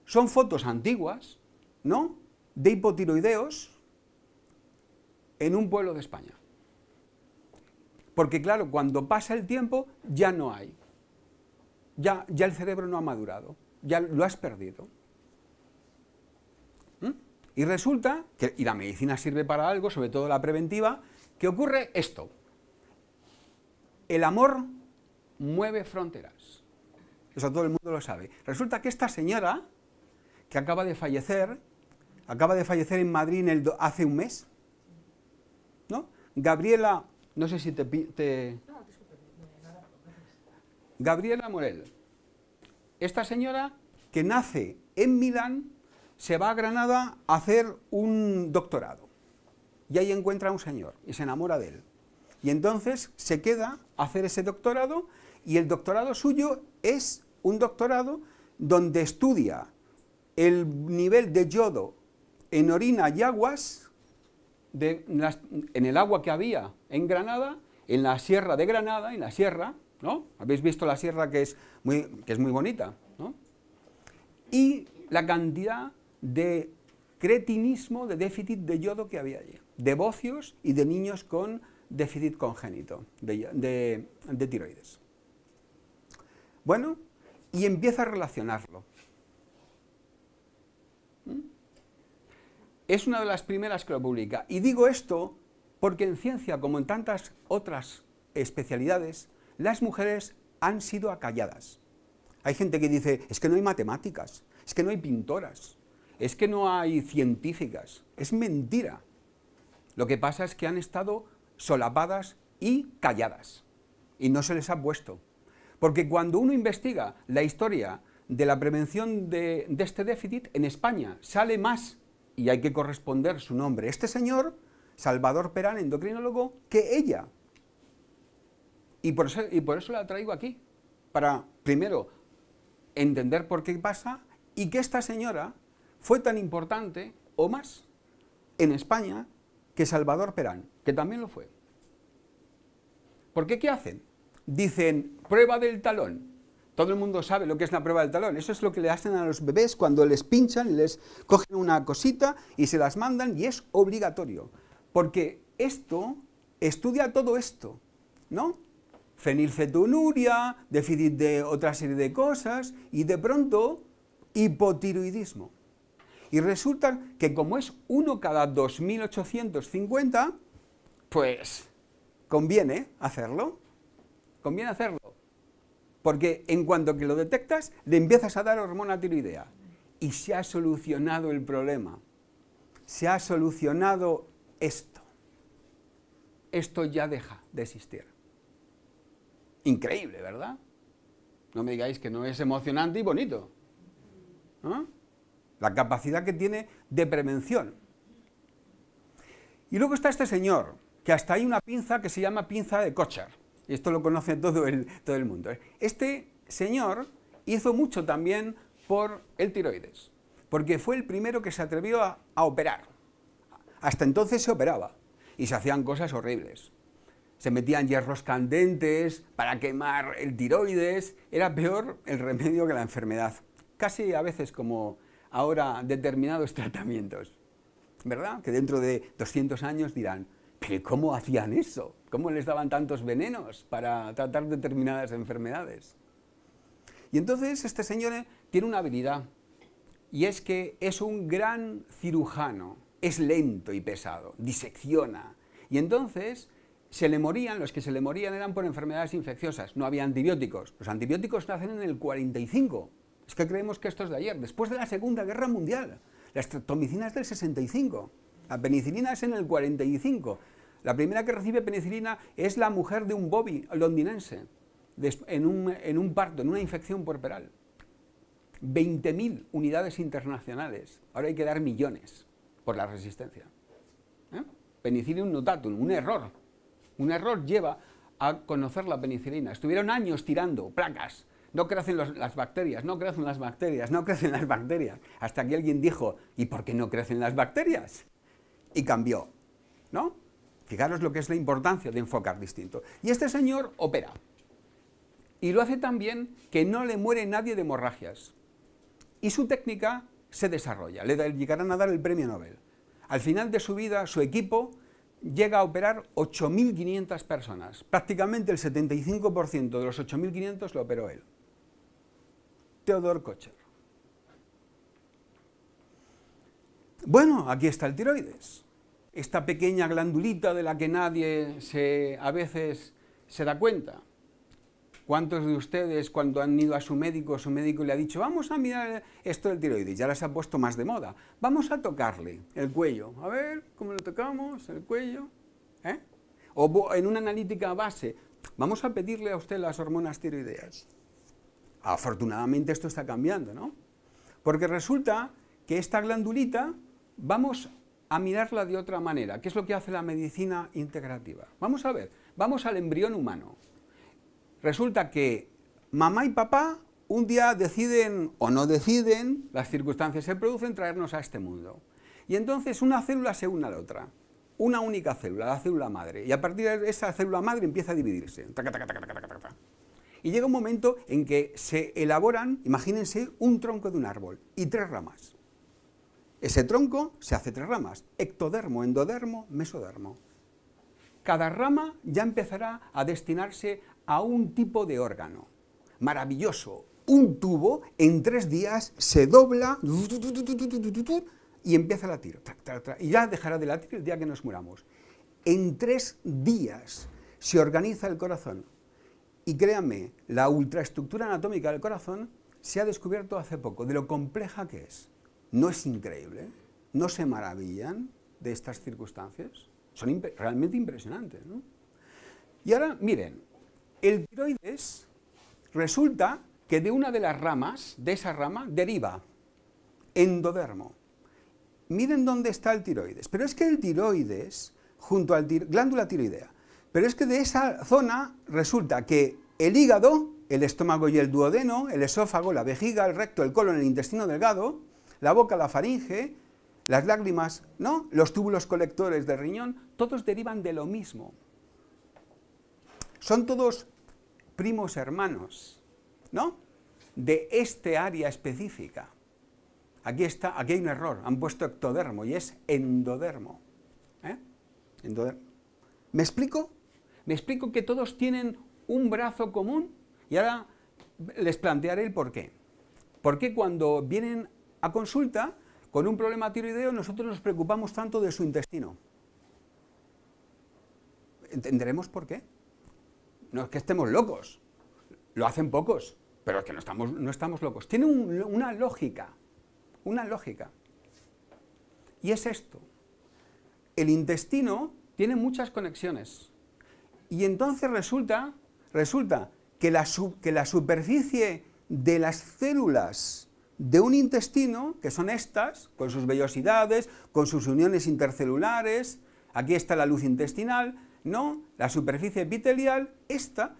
son fotos antiguas, ¿no? De hipotiroideos en un pueblo de España. Porque claro, cuando pasa el tiempo ya no hay. Ya, ya el cerebro no ha madurado, ya lo has perdido. Y resulta que, y la medicina sirve para algo, sobre todo la preventiva, que ocurre esto. El amor mueve fronteras. Eso todo el mundo lo sabe. Resulta que esta señora, que acaba de fallecer, acaba de fallecer en Madrid el hace un mes, ¿no? Gabriela, no sé si te... te Gabriela Morel. Esta señora que nace en Milán se va a Granada a hacer un doctorado y ahí encuentra a un señor y se enamora de él. Y entonces se queda a hacer ese doctorado y el doctorado suyo es un doctorado donde estudia el nivel de yodo en orina y aguas, en el agua que había en Granada, en la sierra de Granada, en la sierra, ¿no? Habéis visto la sierra que es muy, que es muy bonita, ¿no? Y la cantidad de cretinismo, de déficit de yodo que había allí, de bocios y de niños con déficit congénito de, tiroides. Bueno, y empieza a relacionarlo. ¿Mm? Es una de las primeras que lo publica. Y digo esto porque en ciencia, como en tantas otras especialidades, las mujeres han sido acalladas. Hay gente que dice, es que no hay matemáticas, es que no hay pintoras, es que no hay científicas, es mentira. Lo que pasa es que han estado solapadas y calladas y no se les ha puesto. Porque cuando uno investiga la historia de la prevención de, este déficit, en España sale más y hay que corresponder su nombre. Este señor, Salvador Perán, endocrinólogo, que ella. y por eso la traigo aquí, para primero entender por qué pasa y que esta señora fue tan importante o más en España que Salvador Perán, que también lo fue. ¿Por ¿qué ¿Qué hacen? Dicen prueba del talón. Todo el mundo sabe lo que es la prueba del talón. Eso es lo que le hacen a los bebés cuando les pinchan les cogen una cosita y se las mandan y es obligatorio. Porque esto estudia todo esto, ¿no? Fenilcetonuria, déficit de otra serie de cosas y de pronto hipotiroidismo. Y resulta que como es uno cada 2.850, pues conviene hacerlo. Conviene hacerlo. Porque en cuanto que lo detectas, le empiezas a dar hormona tiroidea. Y se ha solucionado el problema. Se ha solucionado esto. Esto ya deja de existir. Increíble, ¿verdad? No me digáis que no es emocionante y bonito. ¿Ah? la capacidad que tiene de prevención. Y luego está este señor, que hasta hay una pinza que se llama pinza de Kocher Y esto lo conoce todo el, todo el mundo. ¿eh? Este señor hizo mucho también por el tiroides, porque fue el primero que se atrevió a operar. Hasta entonces se operaba y se hacían cosas horribles. Se metían hierros candentes para quemar el tiroides. Era peor el remedio que la enfermedad. Casi a veces como ahora determinados tratamientos, ¿verdad? Que dentro de 200 años dirán, pero ¿cómo hacían eso? ¿Cómo les daban tantos venenos para tratar determinadas enfermedades? Y entonces este señor eh, tiene una habilidad, y es que es un gran cirujano, es lento y pesado, disecciona, y entonces se le morían, los que se le morían eran por enfermedades infecciosas, no había antibióticos. Los antibióticos nacen en el 45, es que creemos que esto es de ayer. Después de la Segunda Guerra Mundial, la estratomicina es del 65, la penicilina es en el 45. La primera que recibe penicilina es la mujer de un bobby londinense, en un, parto, en una infección puerperal. 20.000 unidades internacionales. Ahora hay que dar millones por la resistencia. ¿Eh? notatum, un error. Un error lleva a conocer la penicilina. Estuvieron años tirando placas no crecen las bacterias, no crecen las bacterias, no crecen las bacterias. Hasta que alguien dijo, ¿y por qué no crecen las bacterias? Y cambió, ¿no? Fijaros lo que es la importancia de enfocar distinto. Y este señor opera. Y lo hace tan bien que no le muere nadie de hemorragias. Y su técnica se desarrolla. Le llegarán a dar el premio Nobel. Al final de su vida, su equipo llega a operar 8.500 personas. Prácticamente el 75% de los 8.500 lo operó él. Teodor Kocher. Bueno, aquí está el tiroides. Esta pequeña glandulita de la que nadie se, a veces se da cuenta. ¿Cuántos de ustedes cuando han ido a su médico, su médico le ha dicho, vamos a mirar esto del tiroides, ya las ha puesto más de moda, vamos a tocarle el cuello, a ver cómo lo tocamos, el cuello, ¿eh? O en una analítica base, vamos a pedirle a usted las hormonas tiroideas. Afortunadamente esto está cambiando, ¿no? Porque resulta que esta glandulita vamos a mirarla de otra manera, ¿Qué es lo que hace la medicina integrativa. Vamos a ver, vamos al embrión humano. Resulta que mamá y papá un día deciden o no deciden, las circunstancias se producen, traernos a este mundo. Y entonces una célula se une a la otra, una única célula, la célula madre. Y a partir de esa célula madre empieza a dividirse. Y llega un momento en que se elaboran, imagínense, un tronco de un árbol y tres ramas. Ese tronco se hace tres ramas, ectodermo, endodermo, mesodermo. Cada rama ya empezará a destinarse a un tipo de órgano. Maravilloso. Un tubo en tres días se dobla y empieza a latir. Y ya dejará de latir el día que nos muramos. En tres días se organiza el corazón. Y créanme, la ultraestructura anatómica del corazón se ha descubierto hace poco, de lo compleja que es. ¿No es increíble? ¿No se maravillan de estas circunstancias? Son realmente impresionantes, ¿no? Y ahora, miren, el tiroides resulta que de una de las ramas, de esa rama, deriva endodermo. Miren dónde está el tiroides. Pero es que el tiroides, junto al la glándula tiroidea, pero es que de esa zona resulta que el hígado, el estómago y el duodeno, el esófago, la vejiga, el recto, el colon, el intestino delgado, la boca, la faringe, las lágrimas, ¿no? Los túbulos colectores de riñón, todos derivan de lo mismo. Son todos primos hermanos, ¿no? De este área específica. Aquí está, aquí hay un error, han puesto ectodermo y es endodermo. ¿eh? endodermo. ¿Me explico? Me explico que todos tienen un brazo común y ahora les plantearé el por qué. ¿Por qué cuando vienen a consulta con un problema tiroideo nosotros nos preocupamos tanto de su intestino? ¿Entenderemos por qué? No es que estemos locos, lo hacen pocos, pero es que no estamos, no estamos locos. Tiene una lógica, una lógica. Y es esto, el intestino tiene muchas conexiones y entonces resulta, resulta que, la superficie de las células de un intestino, que son estas, con sus vellosidades, con sus uniones intercelulares, aquí está la luz intestinal, ¿no? La superficie epitelial, esta,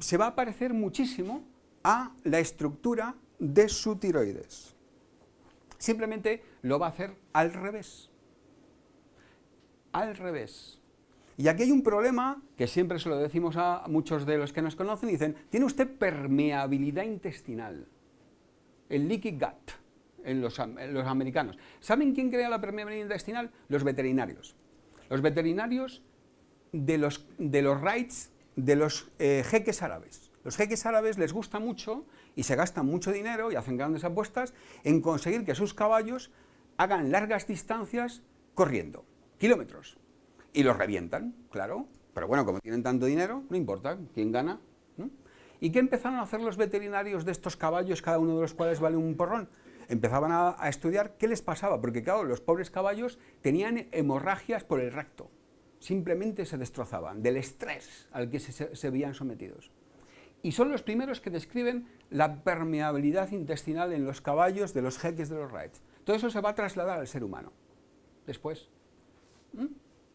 se va a parecer muchísimo a la estructura de su tiroides. Simplemente lo va a hacer al revés. Al revés. Y aquí hay un problema que siempre se lo decimos a muchos de los que nos conocen y dicen, tiene usted permeabilidad intestinal, el leaky gut en los, americanos. ¿Saben quién crea la permeabilidad intestinal? Los veterinarios. Los veterinarios de los, de rights de los eh, jeques árabes. Los jeques árabes les gusta mucho y se gastan mucho dinero y hacen grandes apuestas en conseguir que sus caballos hagan largas distancias corriendo, kilómetros y los revientan, claro. Pero bueno, como tienen tanto dinero, no importa quién gana. ¿Y qué empezaron a hacer los veterinarios de estos caballos, cada uno de los cuales vale un porrón? Empezaban a, estudiar qué les pasaba, porque claro, los pobres caballos tenían hemorragias por el recto. Simplemente se destrozaban del estrés al que se, veían sometidos y son los primeros que describen la permeabilidad intestinal en los caballos de los jeques de los raids. Todo eso se va a trasladar al ser humano. Después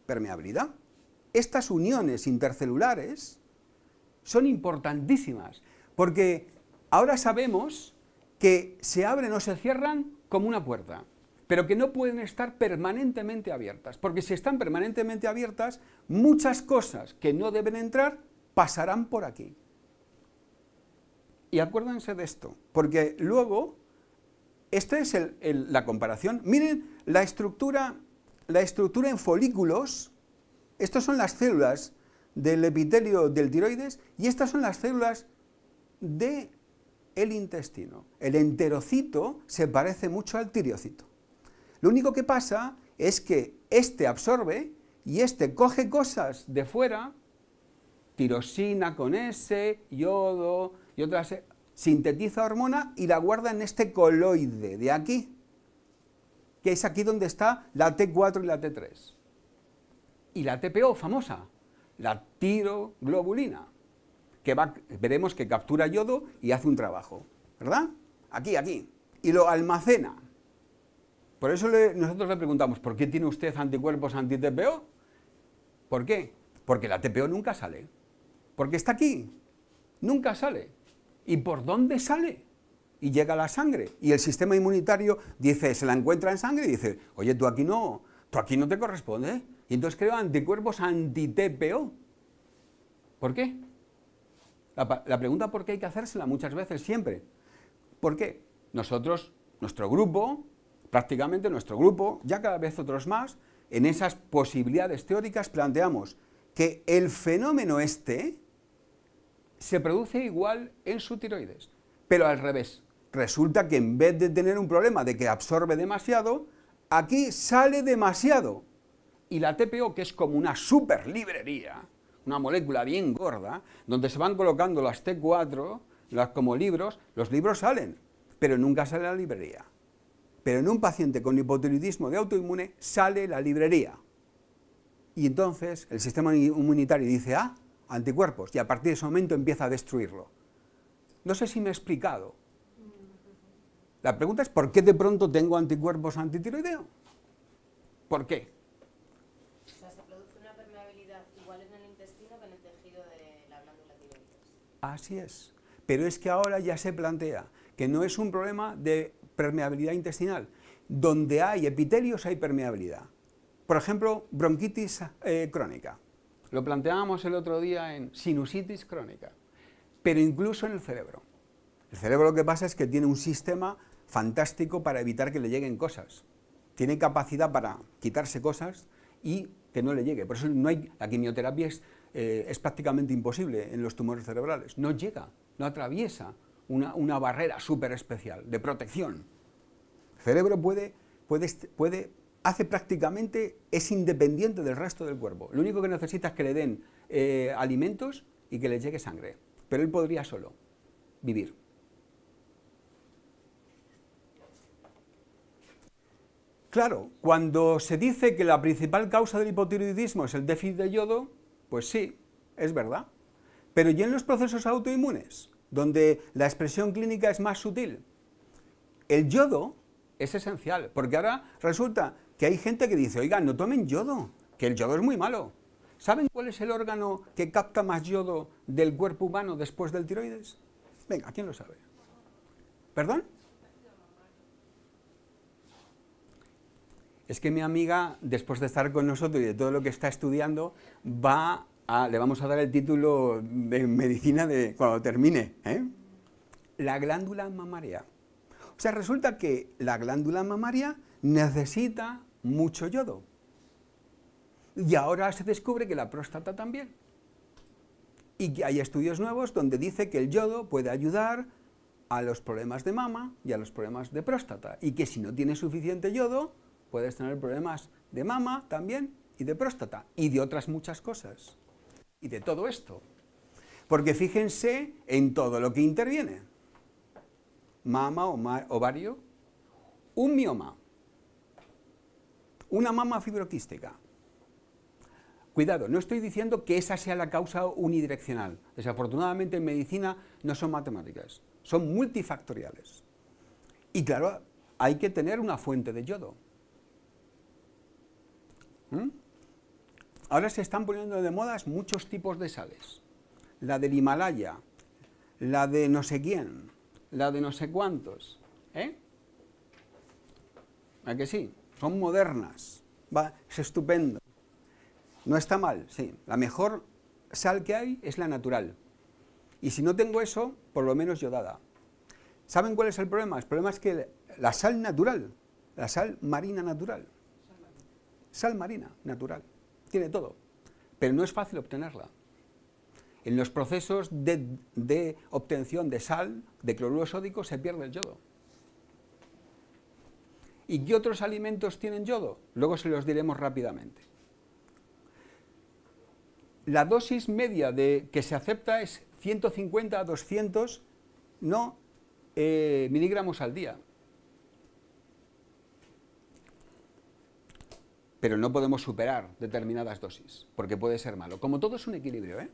permeabilidad. Estas uniones intercelulares son importantísimas, porque ahora sabemos que se abren o se cierran como una puerta, pero que no pueden estar permanentemente abiertas, porque si están permanentemente abiertas, muchas cosas que no deben entrar pasarán por aquí. Y acuérdense de esto, porque luego, esta es la comparación. Miren la estructura la estructura en folículos, estas son las células del epitelio del tiroides y estas son las células del el intestino. El enterocito se parece mucho al tiriocito. Lo único que pasa es que este absorbe y este coge cosas de fuera, tirosina con S, yodo y otras, sintetiza hormona y la guarda en este coloide de aquí que es aquí donde está la T4 y la T3. Y la TPO famosa, la tiroglobulina, que va, veremos que captura yodo y hace un trabajo, ¿verdad? Aquí, aquí. Y lo almacena. Por eso nosotros le preguntamos, ¿por qué tiene usted anticuerpos anti-TPO? ¿Por qué? Porque la TPO nunca sale. Porque está aquí. Nunca sale. ¿Y por dónde sale? y llega la sangre. Y el sistema inmunitario dice, se la encuentra en sangre y dice, oye, tú aquí no, tú aquí no te corresponde. Y entonces creo anticuerpos anti-TPO. ¿Por qué? La, la pregunta por qué hay que hacérsela muchas veces, siempre. ¿Por qué? Nosotros, nuestro grupo, prácticamente nuestro grupo, ya cada vez otros más, en esas posibilidades teóricas planteamos que el fenómeno este se produce igual en su tiroides, pero al revés resulta que en vez de tener un problema de que absorbe demasiado, aquí sale demasiado. Y la TPO, que es como una super librería, una molécula bien gorda, donde se van colocando las T4 las, como libros, los libros salen, pero nunca sale la librería. Pero en un paciente con hipotiroidismo de autoinmune sale la librería. Y entonces el sistema inmunitario dice, ah, anticuerpos, y a partir de ese momento empieza a destruirlo. No sé si me he explicado. La pregunta es, ¿por qué de pronto tengo anticuerpos antitiroideo? ¿Por qué? O sea, se produce una permeabilidad igual en el intestino que en el tejido de la glándula tiroides. Así es. Pero es que ahora ya se plantea que no es un problema de permeabilidad intestinal. Donde hay epitelios hay permeabilidad. Por ejemplo, bronquitis eh, crónica. Lo planteábamos el otro día en sinusitis crónica, pero incluso en el cerebro. El cerebro lo que pasa es que tiene un sistema fantástico para evitar que le lleguen cosas. Tiene capacidad para quitarse cosas y que no le llegue. Por eso no hay, la quimioterapia es, eh, es prácticamente imposible en los tumores cerebrales. No llega, no atraviesa una, barrera súper especial de protección. El cerebro puede, puede, puede, hace prácticamente, es independiente del resto del cuerpo. Lo único que necesita es que le den eh, alimentos y que le llegue sangre. Pero él podría solo vivir. Claro, cuando se dice que la principal causa del hipotiroidismo es el déficit de yodo, pues sí, es verdad. Pero ya en los procesos autoinmunes, donde la expresión clínica es más sutil? El yodo es esencial, porque ahora resulta que hay gente que dice, oiga, no tomen yodo, que el yodo es muy malo. ¿Saben cuál es el órgano que capta más yodo del cuerpo humano después del tiroides? Venga, ¿quién lo sabe? ¿Perdón? es que mi amiga, después de estar con nosotros y de todo lo que está estudiando, va le vamos a dar el título de medicina de, cuando termine, ¿eh? la glándula mamaria. O sea, resulta que la glándula mamaria necesita mucho yodo. Y ahora se descubre que la próstata también. Y que hay estudios nuevos donde dice que el yodo puede ayudar a los problemas de mama y a los problemas de próstata. Y que si no tiene suficiente yodo, puedes tener problemas de mama también y de próstata y de otras muchas cosas. Y de todo esto. Porque fíjense en todo lo que interviene. Mama, o ovario, un mioma, una mama fibroquística. Cuidado, no estoy diciendo que esa sea la causa unidireccional. Desafortunadamente en medicina no son matemáticas, son multifactoriales. Y claro, hay que tener una fuente de yodo. ¿Mm? Ahora se están poniendo de moda muchos tipos de sales. La del Himalaya, la de no sé quién, la de no sé cuántos. ¿Eh? ¿A que sí? Son modernas. Va, es estupendo. No está mal, sí. La mejor sal que hay es la natural. Y si no tengo eso, por lo menos yo dada ¿Saben cuál es el problema? El problema es que la sal natural, la sal marina natural, Sal marina, natural, tiene todo, pero no es fácil obtenerla. En los procesos de, obtención de sal, de cloruro sódico, se pierde el yodo. ¿Y qué otros alimentos tienen yodo? Luego se los diremos rápidamente. La dosis media de, que se acepta es 150 a 200 no eh, miligramos al día. pero no podemos superar determinadas dosis, porque puede ser malo. Como todo es un equilibrio, ¿eh?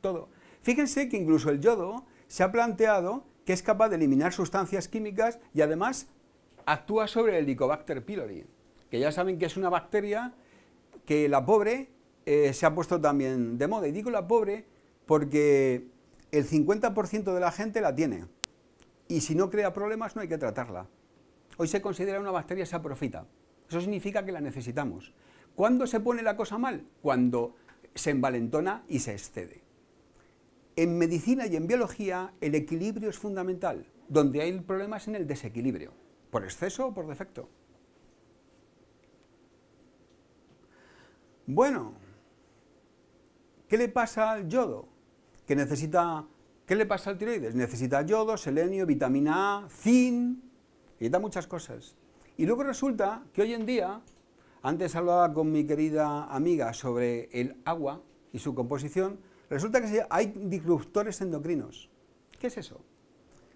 Todo. Fíjense que incluso el yodo se ha planteado que es capaz de eliminar sustancias químicas y además actúa sobre el Helicobacter pylori, que ya saben que es una bacteria que la pobre eh, se ha puesto también de moda. Y digo la pobre porque el 50% de la gente la tiene. Y si no crea problemas no hay que tratarla. Hoy se considera una bacteria saprofita. Eso significa que la necesitamos. ¿Cuándo se pone la cosa mal? Cuando se envalentona y se excede. En medicina y en biología el equilibrio es fundamental. Donde hay problemas en el desequilibrio, por exceso o por defecto. Bueno, ¿qué le pasa al yodo? Que necesita, ¿Qué le pasa al tiroides? Necesita yodo, selenio, vitamina A, zinc, necesita muchas cosas. Y luego resulta que hoy en día, antes hablaba con mi querida amiga sobre el agua y su composición, resulta que hay disruptores endocrinos. ¿Qué es eso?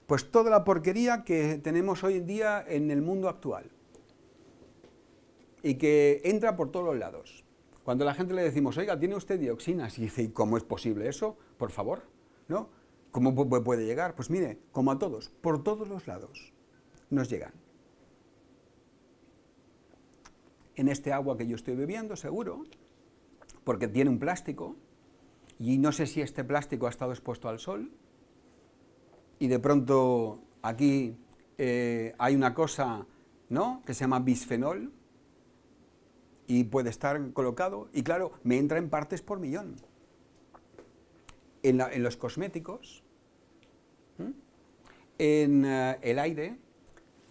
Pues toda la porquería que tenemos hoy en día en el mundo actual y que entra por todos los lados. Cuando la gente le decimos, oiga, tiene usted dioxinas, y dice, cómo es posible eso? Por favor, ¿no? ¿Cómo puede llegar? Pues mire, como a todos, por todos los lados nos llegan. en este agua que yo estoy bebiendo, seguro, porque tiene un plástico, y no sé si este plástico ha estado expuesto al sol, y de pronto aquí eh, hay una cosa ¿no? que se llama bisfenol, y puede estar colocado, y claro, me entra en partes por millón. En, los cosméticos, en eh, el aire,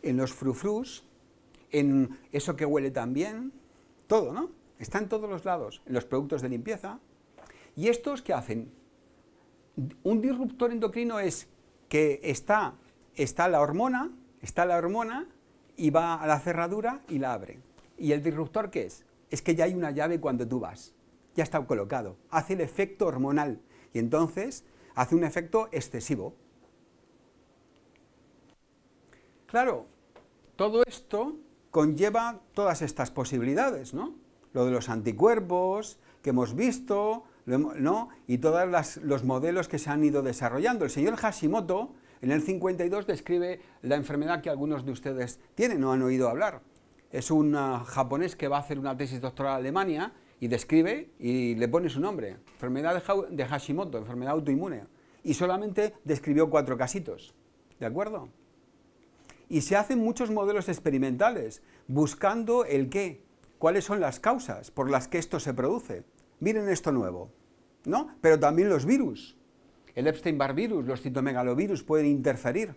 en los frufrus, en eso que huele también todo, ¿no? Está en todos los lados, en los productos de limpieza. ¿Y estos qué hacen? Un disruptor endocrino es que está, está la hormona, está la hormona y va a la cerradura y la abre. ¿Y el disruptor qué es? Es que ya hay una llave cuando tú vas, ya está colocado, hace el efecto hormonal y entonces hace un efecto excesivo. Claro, todo esto conlleva todas estas posibilidades, ¿no? Lo de los anticuerpos que hemos visto, ¿no? Y todos los modelos que se han ido desarrollando. El señor Hashimoto, en el 52, describe la enfermedad que algunos de ustedes tienen, no han oído hablar. Es un ah, japonés que va a hacer una tesis doctoral a Alemania y describe y le pone su nombre, enfermedad de Hashimoto, enfermedad autoinmune, y solamente describió cuatro casitos, ¿de acuerdo? Y se hacen muchos modelos experimentales, buscando el qué, cuáles son las causas por las que esto se produce. Miren esto nuevo, ¿no? Pero también los virus. El Epstein-Barr virus, los citomegalovirus pueden interferir.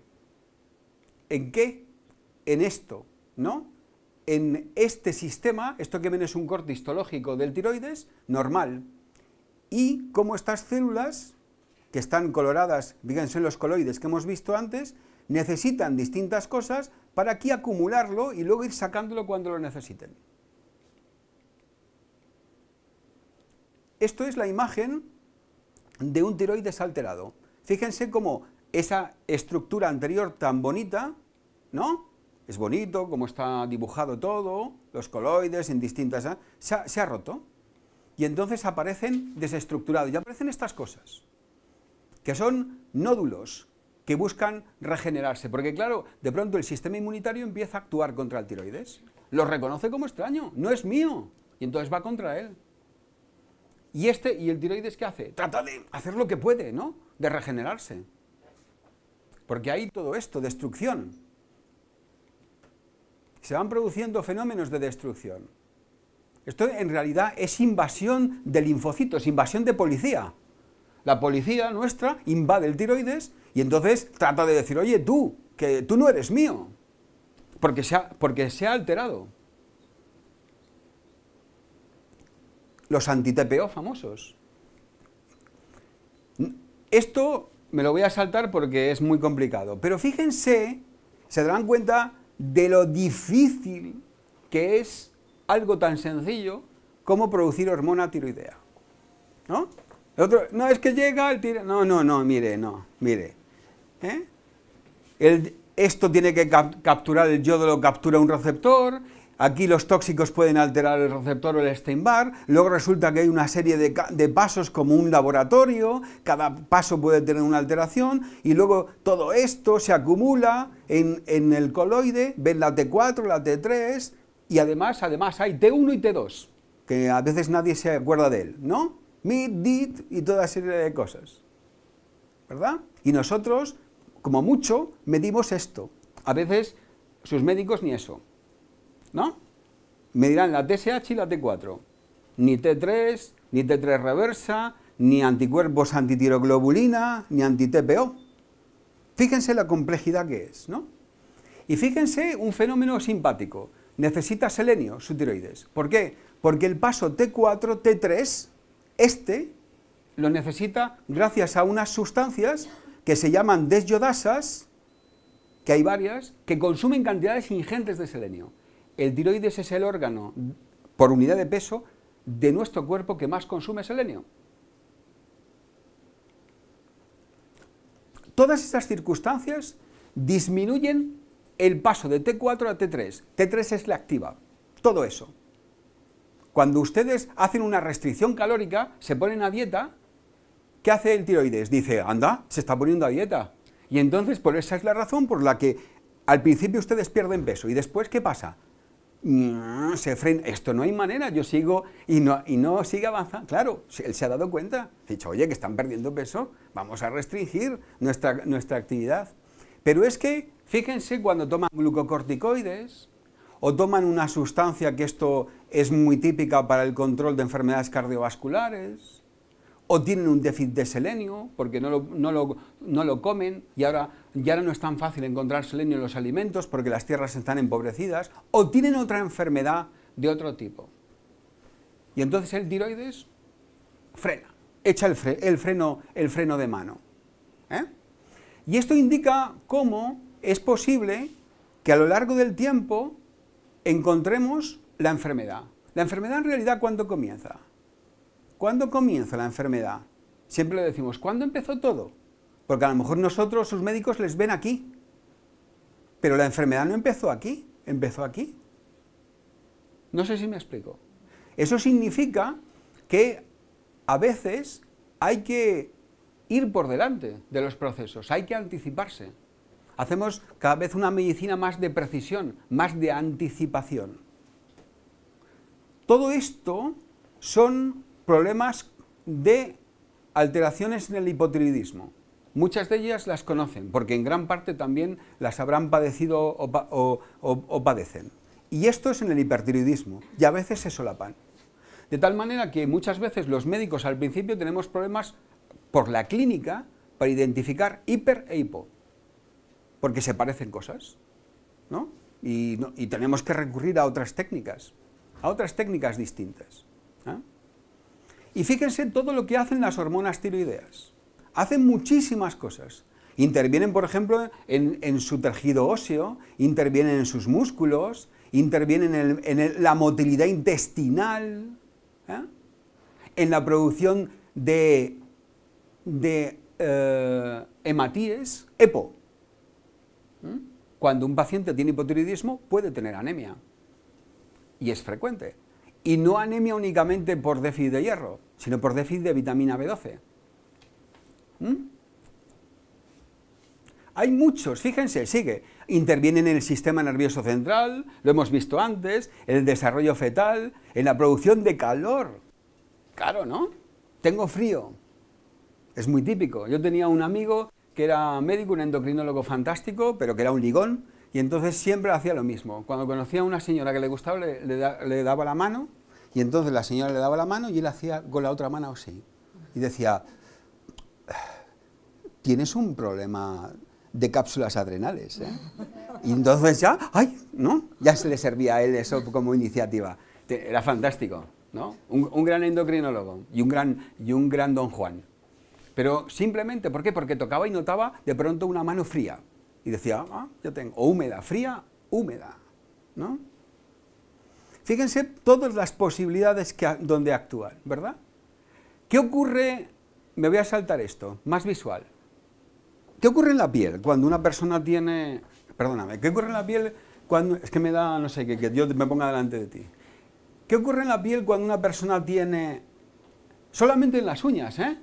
¿En qué? En esto, ¿no? En este sistema, esto que ven es un corte histológico del tiroides, normal. Y cómo estas células, que están coloradas, fíjense en los coloides que hemos visto antes, necesitan distintas cosas para aquí acumularlo y luego ir sacándolo cuando lo necesiten. Esto es la imagen de un tiroides alterado. Fíjense cómo esa estructura anterior tan bonita, ¿no? Es bonito, cómo está dibujado todo, los coloides en distintas... ¿eh? Se, ha, se ha roto. Y entonces aparecen desestructurados. Y aparecen estas cosas, que son nódulos, que buscan regenerarse, porque claro, de pronto el sistema inmunitario empieza a actuar contra el tiroides, lo reconoce como extraño, no es mío, y entonces va contra él. Y este, y el tiroides qué hace? Trata de hacer lo que puede, ¿no? De regenerarse. Porque hay todo esto, destrucción. Se van produciendo fenómenos de destrucción. Esto en realidad es invasión de linfocitos, invasión de policía. La policía nuestra invade el tiroides y entonces trata de decir, oye, tú, que tú no eres mío, porque se ha, porque se ha alterado. Los anti famosos. Esto me lo voy a saltar porque es muy complicado, pero fíjense, se darán cuenta de lo difícil que es algo tan sencillo como producir hormona tiroidea. ¿No? El otro, no, es que llega el tiro... No, no, no, mire, no, mire. ¿Eh? esto tiene que capturar, el yodo lo captura un receptor, aquí los tóxicos pueden alterar el receptor o el Steinbar, luego resulta que hay una serie de, pasos como un laboratorio, cada paso puede tener una alteración, y luego todo esto se acumula en, el coloide, ven la T4, la T3, y además, además hay T1 y T2, que a veces nadie se acuerda de él, ¿no? Mid, did y toda serie de cosas, ¿verdad? Y nosotros como mucho, medimos esto. A veces sus médicos ni eso. ¿No? Medirán la TSH y la T4. Ni T3, ni T3 reversa, ni anticuerpos antitiroglobulina, ni anti-TPO. Fíjense la complejidad que es, ¿no? Y fíjense un fenómeno simpático. Necesita selenio, su tiroides. ¿Por qué? Porque el paso T4, T3, este, lo necesita gracias a unas sustancias que se llaman desyodasas, que hay varias, que consumen cantidades ingentes de selenio. El tiroides es el órgano por unidad de peso de nuestro cuerpo que más consume selenio. Todas estas circunstancias disminuyen el paso de T4 a T3. T3 es la activa. Todo eso. Cuando ustedes hacen una restricción calórica, se ponen a dieta, ¿Qué hace el tiroides? Dice, anda, se está poniendo a dieta. Y entonces, por esa es la razón por la que al principio ustedes pierden peso y después, ¿qué pasa? Mm, se frena, esto no hay manera, yo sigo y no, y no sigue avanzando. Claro, él se ha dado cuenta, ha dicho, oye, que están perdiendo peso, vamos a restringir nuestra, nuestra actividad. Pero es que, fíjense, cuando toman glucocorticoides o toman una sustancia que esto es muy típica para el control de enfermedades cardiovasculares, o tienen un déficit de selenio porque no lo, no lo, comen y ahora, ya no es tan fácil encontrar selenio en los alimentos porque las tierras están empobrecidas, o tienen otra enfermedad de otro tipo. Y entonces el tiroides frena, echa el, freno, el freno, de mano. ¿eh? Y esto indica cómo es posible que a lo largo del tiempo encontremos la enfermedad. La enfermedad en realidad ¿cuándo comienza? ¿Cuándo comienza la enfermedad? Siempre le decimos, ¿cuándo empezó todo? Porque a lo mejor nosotros, sus médicos, les ven aquí. Pero la enfermedad no empezó aquí, empezó aquí. No sé si me explico. Eso significa que a veces hay que ir por delante de los procesos, hay que anticiparse. Hacemos cada vez una medicina más de precisión, más de anticipación. Todo esto son problemas de alteraciones en el hipotiroidismo. Muchas de ellas las conocen, porque en gran parte también las habrán padecido o, padecen. Y esto es en el hipertiroidismo, y a veces se solapan. De tal manera que muchas veces los médicos al principio tenemos problemas por la clínica para identificar hiper e hipo, porque se parecen cosas, ¿no? Y, tenemos que recurrir a otras técnicas, a otras técnicas distintas. ¿eh? Y fíjense todo lo que hacen las hormonas tiroideas. Hacen muchísimas cosas. Intervienen, por ejemplo, en, su tejido óseo, intervienen en sus músculos, intervienen en, la motilidad intestinal, ¿eh? en la producción de, de eh, hematíes, EPO. ¿Mm? Cuando un paciente tiene hipotiroidismo puede tener anemia y es frecuente. Y no anemia únicamente por déficit de hierro, sino por déficit de vitamina B12. ¿Mm? Hay muchos, fíjense, sigue. Intervienen en el sistema nervioso central, lo hemos visto antes, en el desarrollo fetal, en la producción de calor. Claro, ¿no? Tengo frío. Es muy típico. Yo tenía un amigo que era médico, un endocrinólogo fantástico, pero que era un ligón, y entonces siempre hacía lo mismo. Cuando conocía a una señora que le gustaba, le, daba la mano, y entonces la señora le daba la mano y él hacía con la otra mano o sí Y decía, tienes un problema de cápsulas adrenales. ¿eh?". Y entonces ya, ¡ay! ¿No? Ya se le servía a él eso como iniciativa. Era fantástico, ¿no? Un, gran endocrinólogo y un gran, y un gran don Juan. Pero simplemente, ¿por qué? Porque tocaba y notaba de pronto una mano fría. Y decía, ah, yo tengo húmeda, fría, húmeda. ¿no? Fíjense todas las posibilidades donde actúan, ¿verdad? ¿Qué ocurre? Me voy a saltar esto, más visual. ¿Qué ocurre en la piel cuando una persona tiene... Perdóname, ¿qué ocurre en la piel cuando... Es que me da, no sé, que, que yo me ponga delante de ti. ¿Qué ocurre en la piel cuando una persona tiene... Solamente en las uñas, ¿eh?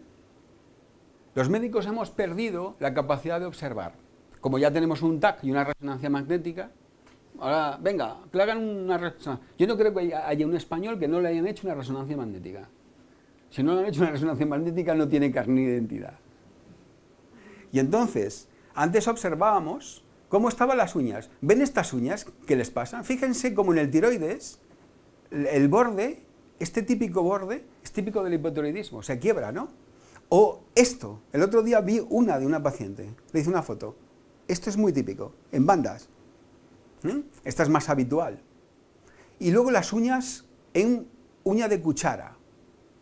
Los médicos hemos perdido la capacidad de observar como ya tenemos un TAC y una resonancia magnética, ahora, venga, clagan una resonancia. Yo no creo que haya, un español que no le hayan hecho una resonancia magnética. Si no le han hecho una resonancia magnética, no tiene carne ni identidad. Y entonces, antes observábamos cómo estaban las uñas. ¿Ven estas uñas que les pasan? Fíjense cómo en el tiroides, el borde, este típico borde, es típico del hipotiroidismo, se quiebra, ¿no? O esto, el otro día vi una de una paciente, le hice una foto, esto es muy típico, en bandas. Esta es más habitual. Y luego las uñas en uña de cuchara.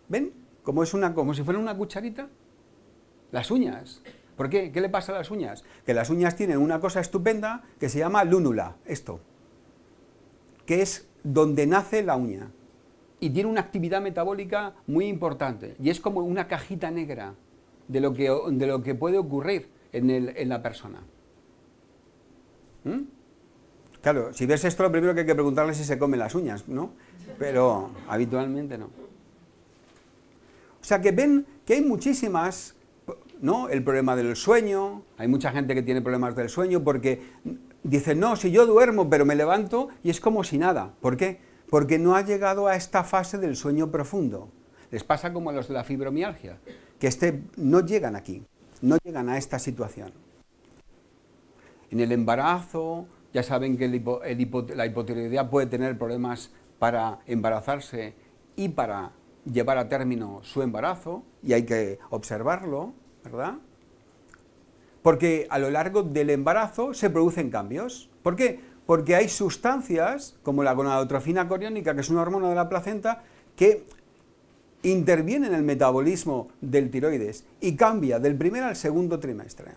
¿Ven? Como, es una, como si fuera una cucharita. Las uñas. ¿Por qué? ¿Qué le pasa a las uñas? Que las uñas tienen una cosa estupenda que se llama lúnula, esto, que es donde nace la uña. Y tiene una actividad metabólica muy importante. Y es como una cajita negra de lo que, puede ocurrir en la persona. ¿Mm? Claro, si ves esto, lo primero que hay que preguntarle es si se comen las uñas, ¿no? Pero habitualmente no. O sea que ven que hay muchísimas, ¿no? El problema del sueño, hay mucha gente que tiene problemas del sueño porque dice, no, si yo duermo pero me levanto y es como si nada. ¿Por qué? Porque no ha llegado a esta fase del sueño profundo. Les pasa como a los de la fibromialgia, que este, no llegan aquí, no llegan a esta situación en el embarazo, ya saben que la hipotiroidea puede tener problemas para embarazarse y para llevar a término su embarazo, y hay que observarlo, ¿verdad? Porque a lo largo del embarazo se producen cambios. ¿Por qué? Porque hay sustancias, como la gonadotrofina coriónica, que es una hormona de la placenta, que interviene en el metabolismo del tiroides y cambia del primer al segundo trimestre.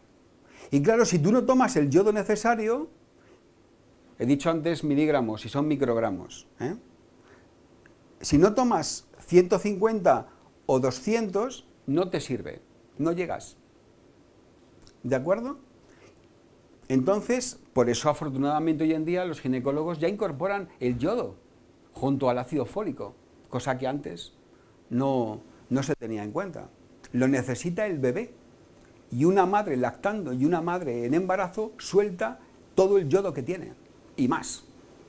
Y claro, si tú no tomas el yodo necesario, he dicho antes miligramos y son microgramos. ¿eh? Si no tomas 150 o 200, no te sirve, no llegas. ¿De acuerdo? Entonces, por eso afortunadamente hoy en día los ginecólogos ya incorporan el yodo junto al ácido fólico, cosa que antes no se tenía en cuenta. Lo necesita el bebé y una madre lactando y una madre en embarazo suelta todo el yodo que tiene y más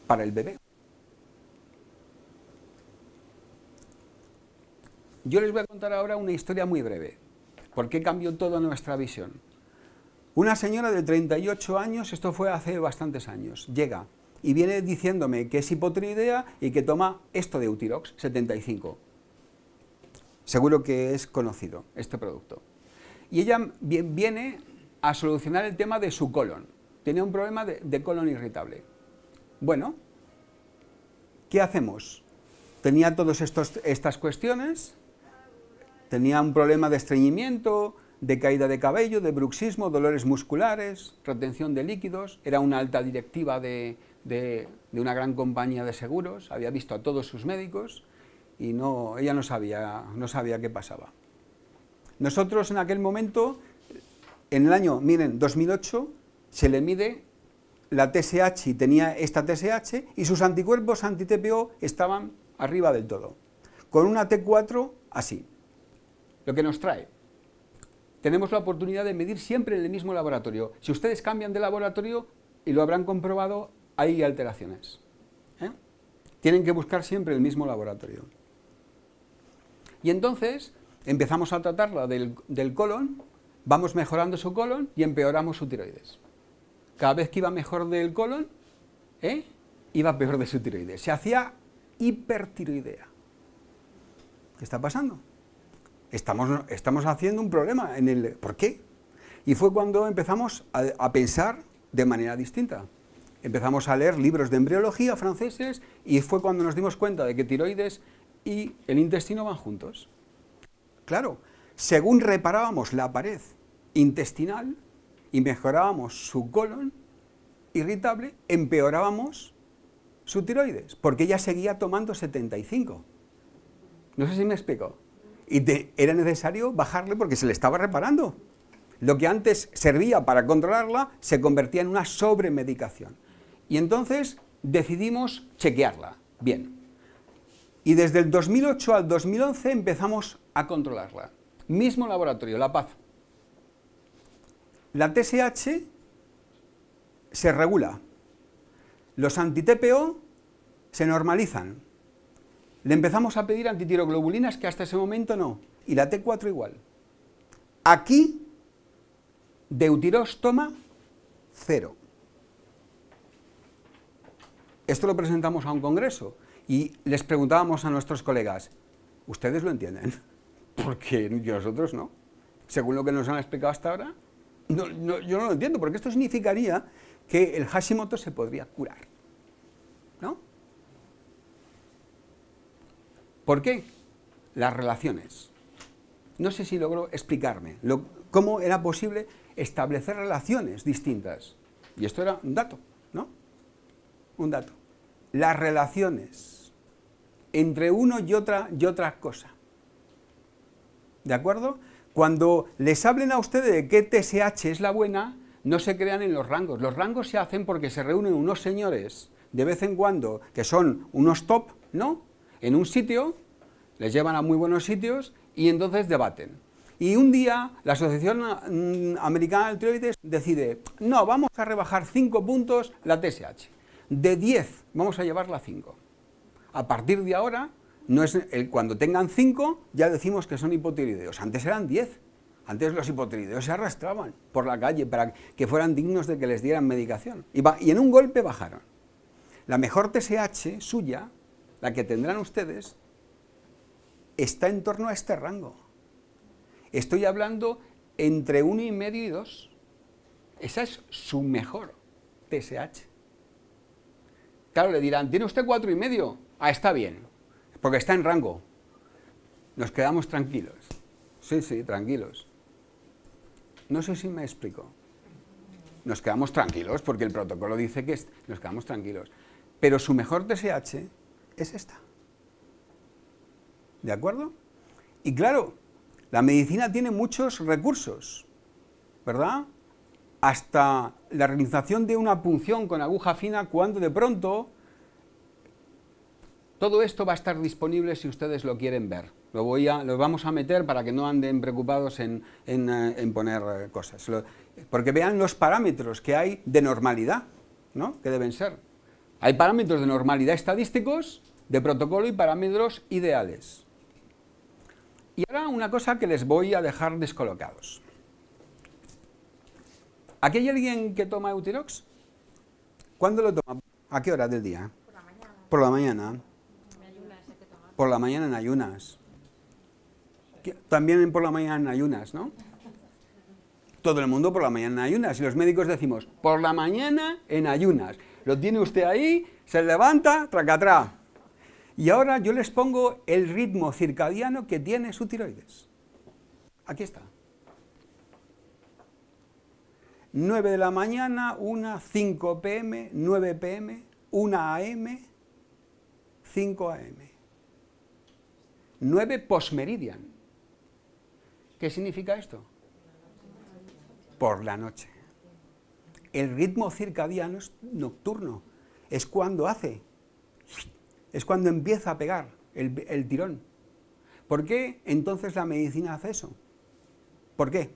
para el bebé. Yo les voy a contar ahora una historia muy breve, porque cambió toda nuestra visión. Una señora de 38 años, esto fue hace bastantes años, llega y viene diciéndome que es hipotridea y que toma esto de Utirox 75. Seguro que es conocido este producto. Y ella viene a solucionar el tema de su colon. Tenía un problema de, colon irritable. Bueno, ¿qué hacemos? Tenía todas estas cuestiones, tenía un problema de estreñimiento, de caída de cabello, de bruxismo, dolores musculares, retención de líquidos, era una alta directiva de, de, una gran compañía de seguros, había visto a todos sus médicos y no, ella no sabía, no sabía qué pasaba. Nosotros en aquel momento, en el año, miren, 2008, se le mide la TSH y tenía esta TSH y sus anticuerpos anti-TPO estaban arriba del todo, con una T4 así. Lo que nos trae, tenemos la oportunidad de medir siempre en el mismo laboratorio. Si ustedes cambian de laboratorio, y lo habrán comprobado, hay alteraciones. ¿eh? Tienen que buscar siempre el mismo laboratorio. Y entonces, empezamos a tratarla del, colon, vamos mejorando su colon y empeoramos su tiroides. Cada vez que iba mejor del colon, ¿eh? iba peor de su tiroides. Se hacía hipertiroidea. ¿Qué está pasando? Estamos, haciendo un problema en el... ¿Por qué? Y fue cuando empezamos a, a pensar de manera distinta. Empezamos a leer libros de embriología franceses y fue cuando nos dimos cuenta de que tiroides y el intestino van juntos. Claro, según reparábamos la pared intestinal y mejorábamos su colon irritable, empeorábamos su tiroides, porque ella seguía tomando 75. No sé si me explico. Y era necesario bajarle porque se le estaba reparando. Lo que antes servía para controlarla se convertía en una sobremedicación. Y entonces decidimos chequearla. Bien, y desde el 2008 al 2011 empezamos a controlarla. Mismo laboratorio, La Paz. La TSH se regula. Los anti-TPO se normalizan. Le empezamos a pedir antitiroglobulinas que hasta ese momento no. Y la T4 igual. Aquí, deutiros cero. Esto lo presentamos a un congreso y les preguntábamos a nuestros colegas, ¿ustedes lo entienden? Porque nosotros no. Según lo que nos han explicado hasta ahora, yo no lo entiendo, porque esto significaría que el Hashimoto se podría curar. ¿No? ¿Por qué? Las relaciones. No sé si logró explicarme cómo era posible establecer relaciones distintas. Y esto era un dato, ¿no? Un dato. Las relaciones entre uno y, otra, y ¿De acuerdo? Cuando les hablen a ustedes de qué TSH es la buena, no se crean en los rangos. Los rangos se hacen porque se reúnen unos señores de vez en cuando, que son unos top, ¿no? En un sitio, les llevan a muy buenos sitios y entonces debaten. Y un día la Asociación mm, Americana de Tiroides decide, no, vamos a rebajar 5 puntos la TSH. De 10 vamos a llevarla a 5 a partir de ahora, no es, eh, cuando tengan 5, ya decimos que son hipotiroideos. Antes eran 10. Antes los hipotiroideos se arrastraban por la calle para que fueran dignos de que les dieran medicación. Y, en un golpe bajaron. La mejor TSH suya, la que tendrán ustedes, está en torno a este rango. Estoy hablando entre 1,5 y medio y 2. Esa es su mejor TSH. Claro, le dirán, ¿tiene usted cuatro y medio? Ah, está bien, porque está en rango. Nos quedamos tranquilos. Sí, sí, tranquilos. No sé si me explico. Nos quedamos tranquilos porque el protocolo dice que nos quedamos tranquilos. Pero su mejor TSH es esta. ¿De acuerdo? Y claro, la medicina tiene muchos recursos, ¿verdad? Hasta la realización de una punción con aguja fina cuando de pronto todo esto va a estar disponible si ustedes lo quieren ver. Lo, voy a, vamos a meter para que no anden preocupados en, en, eh, poner eh, cosas. porque vean los parámetros que hay de normalidad, ¿no? Que deben ser. Hay parámetros de normalidad estadísticos, de protocolo y parámetros ideales. Y ahora una cosa que les voy a dejar descolocados. ¿Aquí hay alguien que toma Eutirox? ¿Cuándo lo toma? ¿A qué hora del día? Por la mañana. Por la mañana por la mañana en ayunas. También por la mañana en ayunas, ¿no? Todo el mundo por la mañana en ayunas. Y los médicos decimos, por la mañana en ayunas. Lo tiene usted ahí, se levanta, tracatrá. Y ahora yo les pongo el ritmo circadiano que tiene su tiroides. Aquí está. 9 de la mañana, 1, 5 pm, 9 pm, 1 am, 5 am. 9 post ¿Qué significa esto? Por la noche. El ritmo circadiano es nocturno. Es cuando hace. Es cuando empieza a pegar el, el tirón. ¿Por qué entonces la medicina hace eso? ¿Por qué?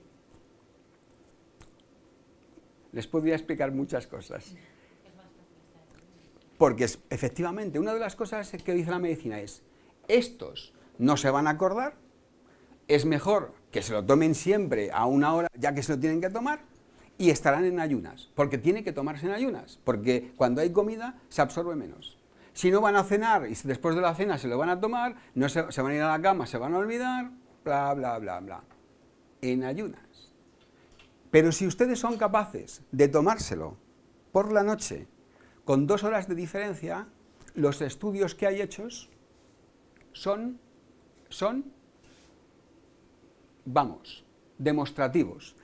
Les podría explicar muchas cosas. Porque es, efectivamente, una de las cosas que dice la medicina es, estos no se van a acordar, es mejor que se lo tomen siempre a una hora ya que se lo tienen que tomar y estarán en ayunas, porque tiene que tomarse en ayunas, porque cuando hay comida se absorbe menos. Si no van a cenar y después de la cena se lo van a tomar, no se, se van a ir a la cama, se van a olvidar, bla, bla, bla, bla. En ayunas. Pero si ustedes son capaces de tomárselo por la noche, con dos horas de diferencia, los estudios que hay hechos son son, vamos, demostrativos.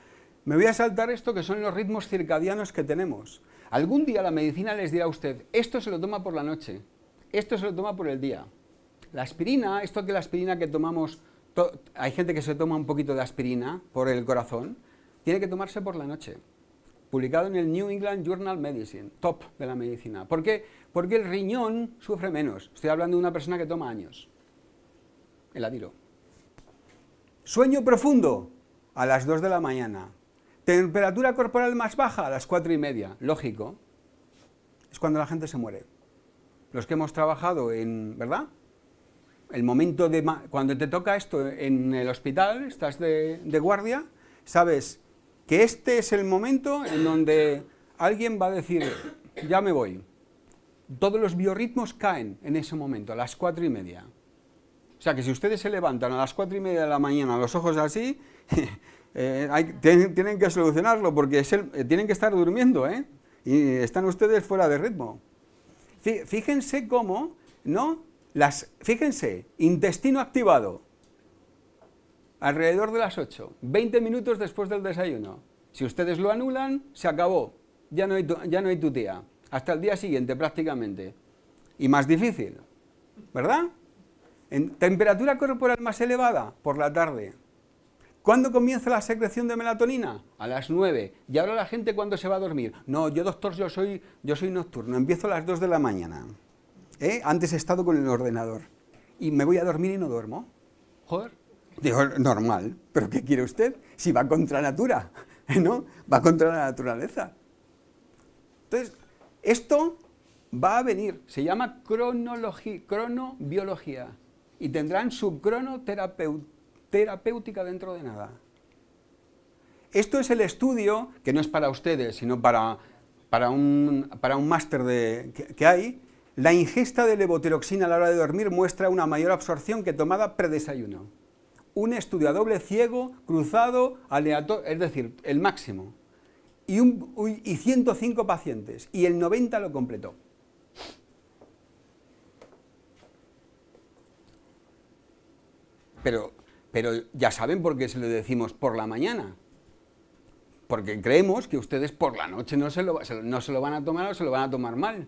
Me voy a saltar esto que son los ritmos circadianos que tenemos. Algún día la medicina les dirá a usted, esto se lo toma por la noche, esto se lo toma por el día. La aspirina, esto que la aspirina que tomamos, hay gente que se toma un poquito de aspirina por el corazón, tiene que tomarse por la noche. Publicado en el New England Journal Medicine, top de la medicina. ¿Por qué? Porque el riñón sufre menos. Estoy hablando de una persona que toma años el adiro, Sueño profundo a las 2 de la mañana. Temperatura corporal más baja a las 4 y media. Lógico. Es cuando la gente se muere. Los que hemos trabajado en, ¿verdad? El momento de cuando te toca esto en el hospital, estás de, de guardia, sabes que este es el momento en donde alguien va a decir, ya me voy. Todos los biorritmos caen en ese momento, a las cuatro y media. O sea que si ustedes se levantan a las cuatro y media de la mañana, los ojos así, eh, tienen, que solucionarlo porque eh, tienen que estar durmiendo, ¿eh? Y están ustedes fuera de ritmo. Fíjense cómo, ¿no? Las, fíjense, intestino activado, alrededor de las 8, 20 minutos después del desayuno. Si ustedes lo anulan, se acabó, ya no hay, ya no hay hasta el día siguiente prácticamente. Y más difícil, ¿verdad? En temperatura corporal más elevada, por la tarde. ¿Cuándo comienza la secreción de melatonina? A las 9. ¿Y ahora la gente cuándo se va a dormir? No, yo doctor, yo soy, yo soy nocturno, empiezo a las 2 de la mañana. ¿Eh? Antes he estado con el ordenador y me voy a dormir y no duermo. Joder. Digo, normal, pero ¿qué quiere usted? Si va contra la natura, ¿no? Va contra la naturaleza. Entonces, esto va a venir, se llama cronología, cronobiología y tendrán su cronoterapéutica dentro de nada. Esto es el estudio, que no es para ustedes, sino para, para un, máster que, hay, la ingesta de levotiroxina a la hora de dormir muestra una mayor absorción que tomada predesayuno. Un estudio a doble ciego, cruzado, aleatorio, es decir, el máximo. Y, y 105 pacientes, y el 90 lo completó. Pero, ya saben por qué se lo decimos por la mañana. Porque creemos que ustedes por la noche no se lo, van a tomar o se lo van a tomar mal.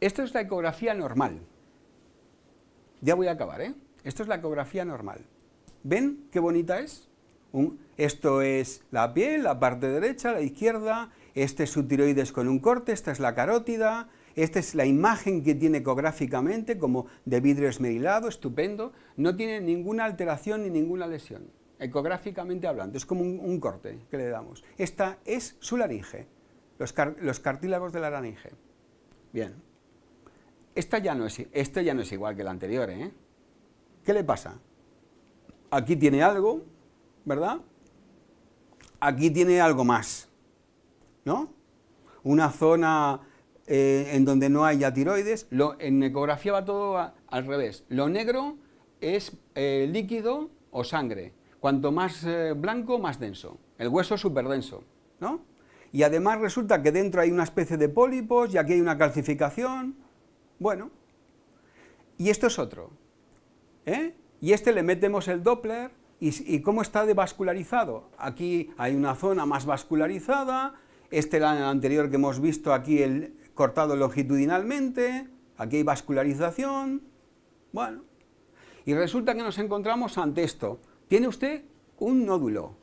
Esto es la ecografía normal. Ya voy a acabar, ¿eh? Esto es la ecografía normal. ¿Ven qué bonita es? esto es la piel, la parte derecha, la izquierda, este es su tiroides con un corte, esta es la carótida, esta es la imagen que tiene ecográficamente, como de vidrio esmerilado, estupendo. No tiene ninguna alteración ni ninguna lesión, ecográficamente hablando. Es como un, corte que le damos. Esta es su laringe, los, cartílagos de la laringe. Bien. Esta ya no es, esta ya no es igual que la anterior, ¿eh? ¿Qué le pasa? Aquí tiene algo, ¿verdad? Aquí tiene algo más, ¿no? Una zona eh, en donde no haya tiroides. Lo, en ecografía va todo al revés. Lo negro es eh, líquido o sangre. Cuanto más eh, blanco, más denso. El hueso es súper denso, Y además resulta que dentro hay una especie de pólipos y aquí hay una calcificación. Bueno, y esto es otro. Y este le metemos el Doppler y, cómo está de vascularizado. Aquí hay una zona más vascularizada, este el anterior que hemos visto aquí, el, cortado longitudinalmente, aquí hay vascularización, bueno. Y resulta que nos encontramos ante esto. Tiene usted un nódulo,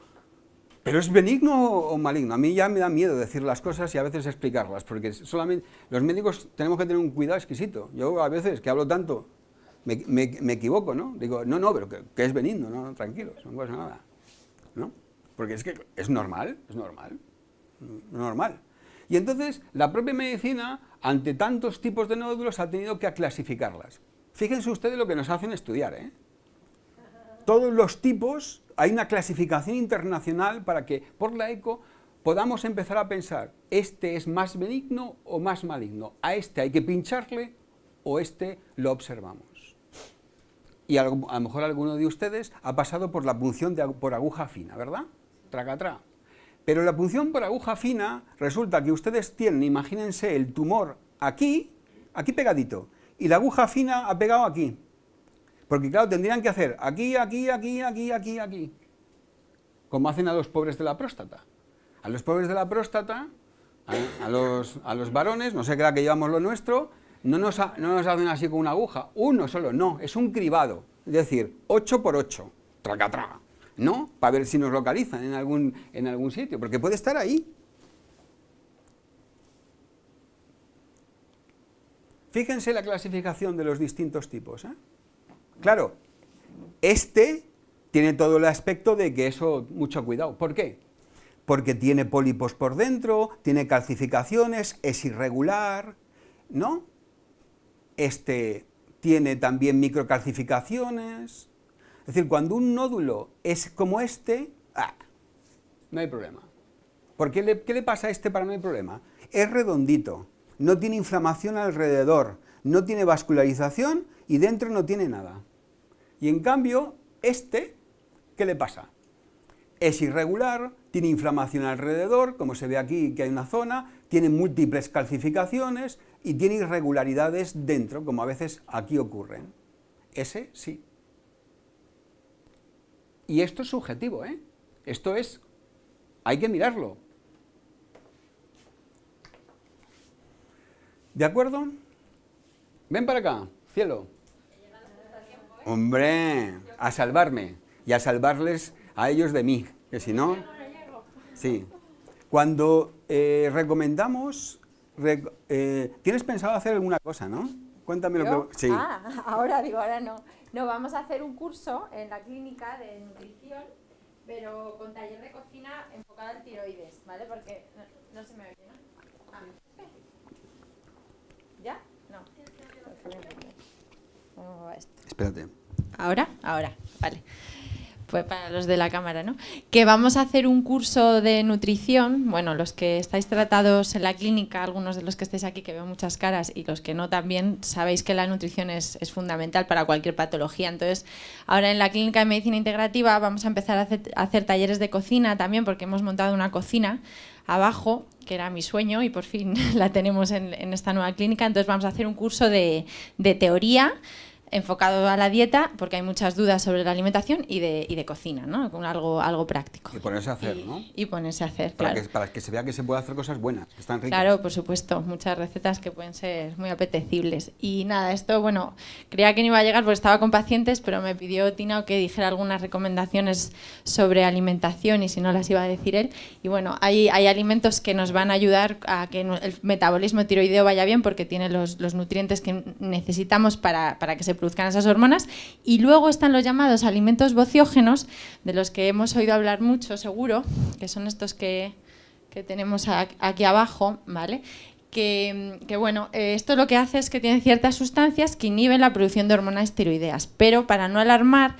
pero es benigno o maligno. A mí ya me da miedo decir las cosas y a veces explicarlas, porque solamente los médicos tenemos que tener un cuidado exquisito. Yo a veces que hablo tanto me, me equivoco, ¿no? Digo, no, no, pero que, es benigno, no, tranquilo, no pasa nada, ¿no? Porque es que es normal, es normal, normal. Y entonces la propia medicina, ante tantos tipos de nódulos, ha tenido que clasificarlas. Fíjense ustedes lo que nos hacen estudiar. ¿eh? Todos los tipos, hay una clasificación internacional para que por la ECO podamos empezar a pensar, este es más benigno o más maligno, a este hay que pincharle o este lo observamos. Y a lo, mejor alguno de ustedes ha pasado por la punción de, por aguja fina, ¿verdad? Tracatrá. Pero la punción por aguja fina resulta que ustedes tienen, imagínense, el tumor aquí, aquí pegadito, y la aguja fina ha pegado aquí. Porque claro, tendrían que hacer aquí, aquí, aquí, aquí, aquí, aquí. Como hacen a los pobres de la próstata. A los pobres de la próstata, ¿eh? a, los, a los, varones, no se crea que llevamos lo nuestro, no nos, no nos hacen así con una aguja. Uno solo, no, es un cribado. Es decir, 8 por 8, traca, traca. ¿no? Para ver si nos localizan en algún, sitio, porque puede estar ahí. Fíjense la clasificación de los distintos tipos. ¿eh? Claro, este tiene todo el aspecto de que eso, mucho cuidado. ¿Por qué? Porque tiene pólipos por dentro, tiene calcificaciones, es irregular, ¿no? Este tiene también microcalcificaciones, es decir, cuando un nódulo es como este, ah, no hay problema. ¿Por qué le, qué le pasa a este para no hay problema? Es redondito, no tiene inflamación alrededor, no tiene vascularización y dentro no tiene nada. Y en cambio, este, ¿qué le pasa? Es irregular, tiene inflamación alrededor, como se ve aquí que hay una zona, tiene múltiples calcificaciones y tiene irregularidades dentro, como a veces aquí ocurren. Ese sí. Y esto es subjetivo, ¿eh? Esto es, hay que mirarlo. ¿De acuerdo? Ven para acá, cielo. Hombre, a salvarme y a salvarles a ellos de mí, que si no... Sí. Cuando eh, recomendamos... Eh, tienes pensado hacer alguna cosa, ¿no? Cuéntame lo que... Ah, ahora digo, ahora no. No, vamos a hacer un curso en la clínica de nutrición, pero con taller de cocina enfocado al tiroides, ¿vale? Porque no, se me oye, ¿no? Ah, ¿Ya? No. ya no Espérate. ¿Ahora? Ahora, vale para los de la cámara, ¿no? Que vamos a hacer un curso de nutrición, bueno, los que estáis tratados en la clínica, algunos de los que estáis aquí que veo muchas caras y los que no también, sabéis que la nutrición es, fundamental para cualquier patología. Entonces, ahora en la clínica de medicina integrativa vamos a empezar a hacer, talleres de cocina también porque hemos montado una cocina abajo, que era mi sueño y por fin la tenemos en, esta nueva clínica. Entonces vamos a hacer un curso de, de teoría enfocado a la dieta, porque hay muchas dudas sobre la alimentación y de, y de cocina, ¿no? Con algo, algo práctico. Y ponerse a hacer, ¿no? Y ponerse a hacer, para Que, se vea que se puede hacer cosas buenas, están ricas. Claro, por supuesto, muchas recetas que pueden ser muy apetecibles. Y nada, esto, bueno, creía que no iba a llegar porque estaba con pacientes, pero me pidió Tina que dijera algunas recomendaciones sobre alimentación y si no las iba a decir él. Y bueno, hay, hay alimentos que nos van a ayudar a que el metabolismo tiroideo vaya bien porque tiene los, nutrientes que necesitamos para, para que se produzca produzcan esas hormonas. Y luego están los llamados alimentos bociógenos, de los que hemos oído hablar mucho seguro, que son estos que, tenemos aquí abajo, ¿vale? Que, bueno, eh, esto lo que hace es que tienen ciertas sustancias que inhiben la producción de hormonas tiroideas, pero para no alarmar,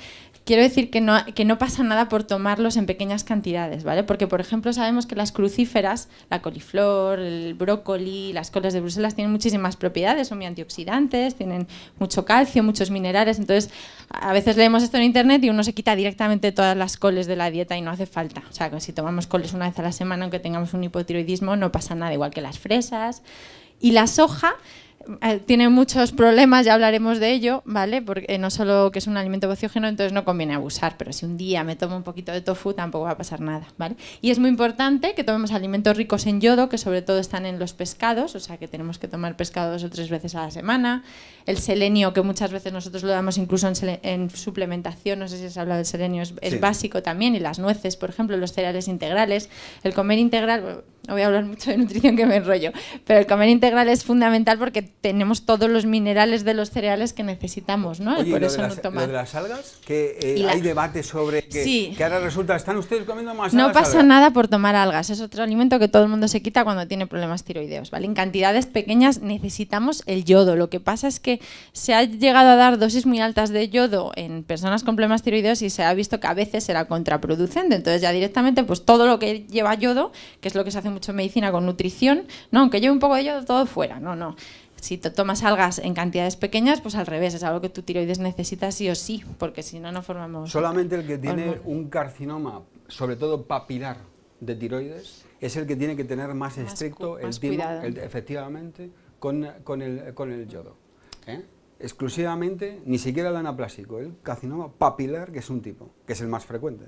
Quiero decir que no, que no pasa nada por tomarlos en pequeñas cantidades, ¿vale? Porque, por ejemplo, sabemos que las crucíferas, la coliflor, el brócoli, las coles de Bruselas tienen muchísimas propiedades, son muy antioxidantes, tienen mucho calcio, muchos minerales. Entonces, a veces leemos esto en internet y uno se quita directamente todas las coles de la dieta y no hace falta. O sea, que si tomamos coles una vez a la semana, aunque tengamos un hipotiroidismo, no pasa nada, igual que las fresas. Y la soja eh, tiene muchos problemas, ya hablaremos de ello, ¿vale? Porque eh, no solo que es un alimento bociógeno, entonces no conviene abusar, pero si un día me tomo un poquito de tofu tampoco va a pasar nada, ¿vale? Y es muy importante que tomemos alimentos ricos en yodo, que sobre todo están en los pescados, o sea que tenemos que tomar pescado dos o tres veces a la semana, el selenio, que muchas veces nosotros lo damos incluso en, suplementación, no sé si has hablado del selenio, es, básico también, y las nueces, por ejemplo, los cereales integrales, el comer integral, no voy a hablar mucho de nutrición que me enrollo, pero el comer integral es fundamental porque tenemos todos los minerales de los cereales que necesitamos, ¿no? Oye, y por eso no Lo de las algas, que eh, hay debate sobre que, sí. ahora resulta, ¿están ustedes comiendo más algas? No pasa nada por tomar algas, es otro alimento que todo el mundo se quita cuando tiene problemas tiroideos, ¿vale? En cantidades pequeñas necesitamos el yodo. Lo que pasa es que se ha llegado a dar dosis muy altas de yodo en personas con problemas tiroideos y se ha visto que a veces era contraproducente. Entonces ya directamente, pues todo lo que lleva yodo, que es lo que se hace mucho en medicina con nutrición, no, aunque lleve un poco de yodo, todo fuera, no, no si tomas algas en cantidades pequeñas, pues al revés, es algo que tu tiroides necesita sí o sí, porque si no, no formamos... Solamente el que tiene un carcinoma, sobre todo papilar de tiroides, es el que tiene que tener más, estricto el efectivamente, con, con, el, con, el, yodo. ¿eh? Exclusivamente, ni siquiera el anaplásico, el carcinoma papilar, que es un tipo, que es el más frecuente.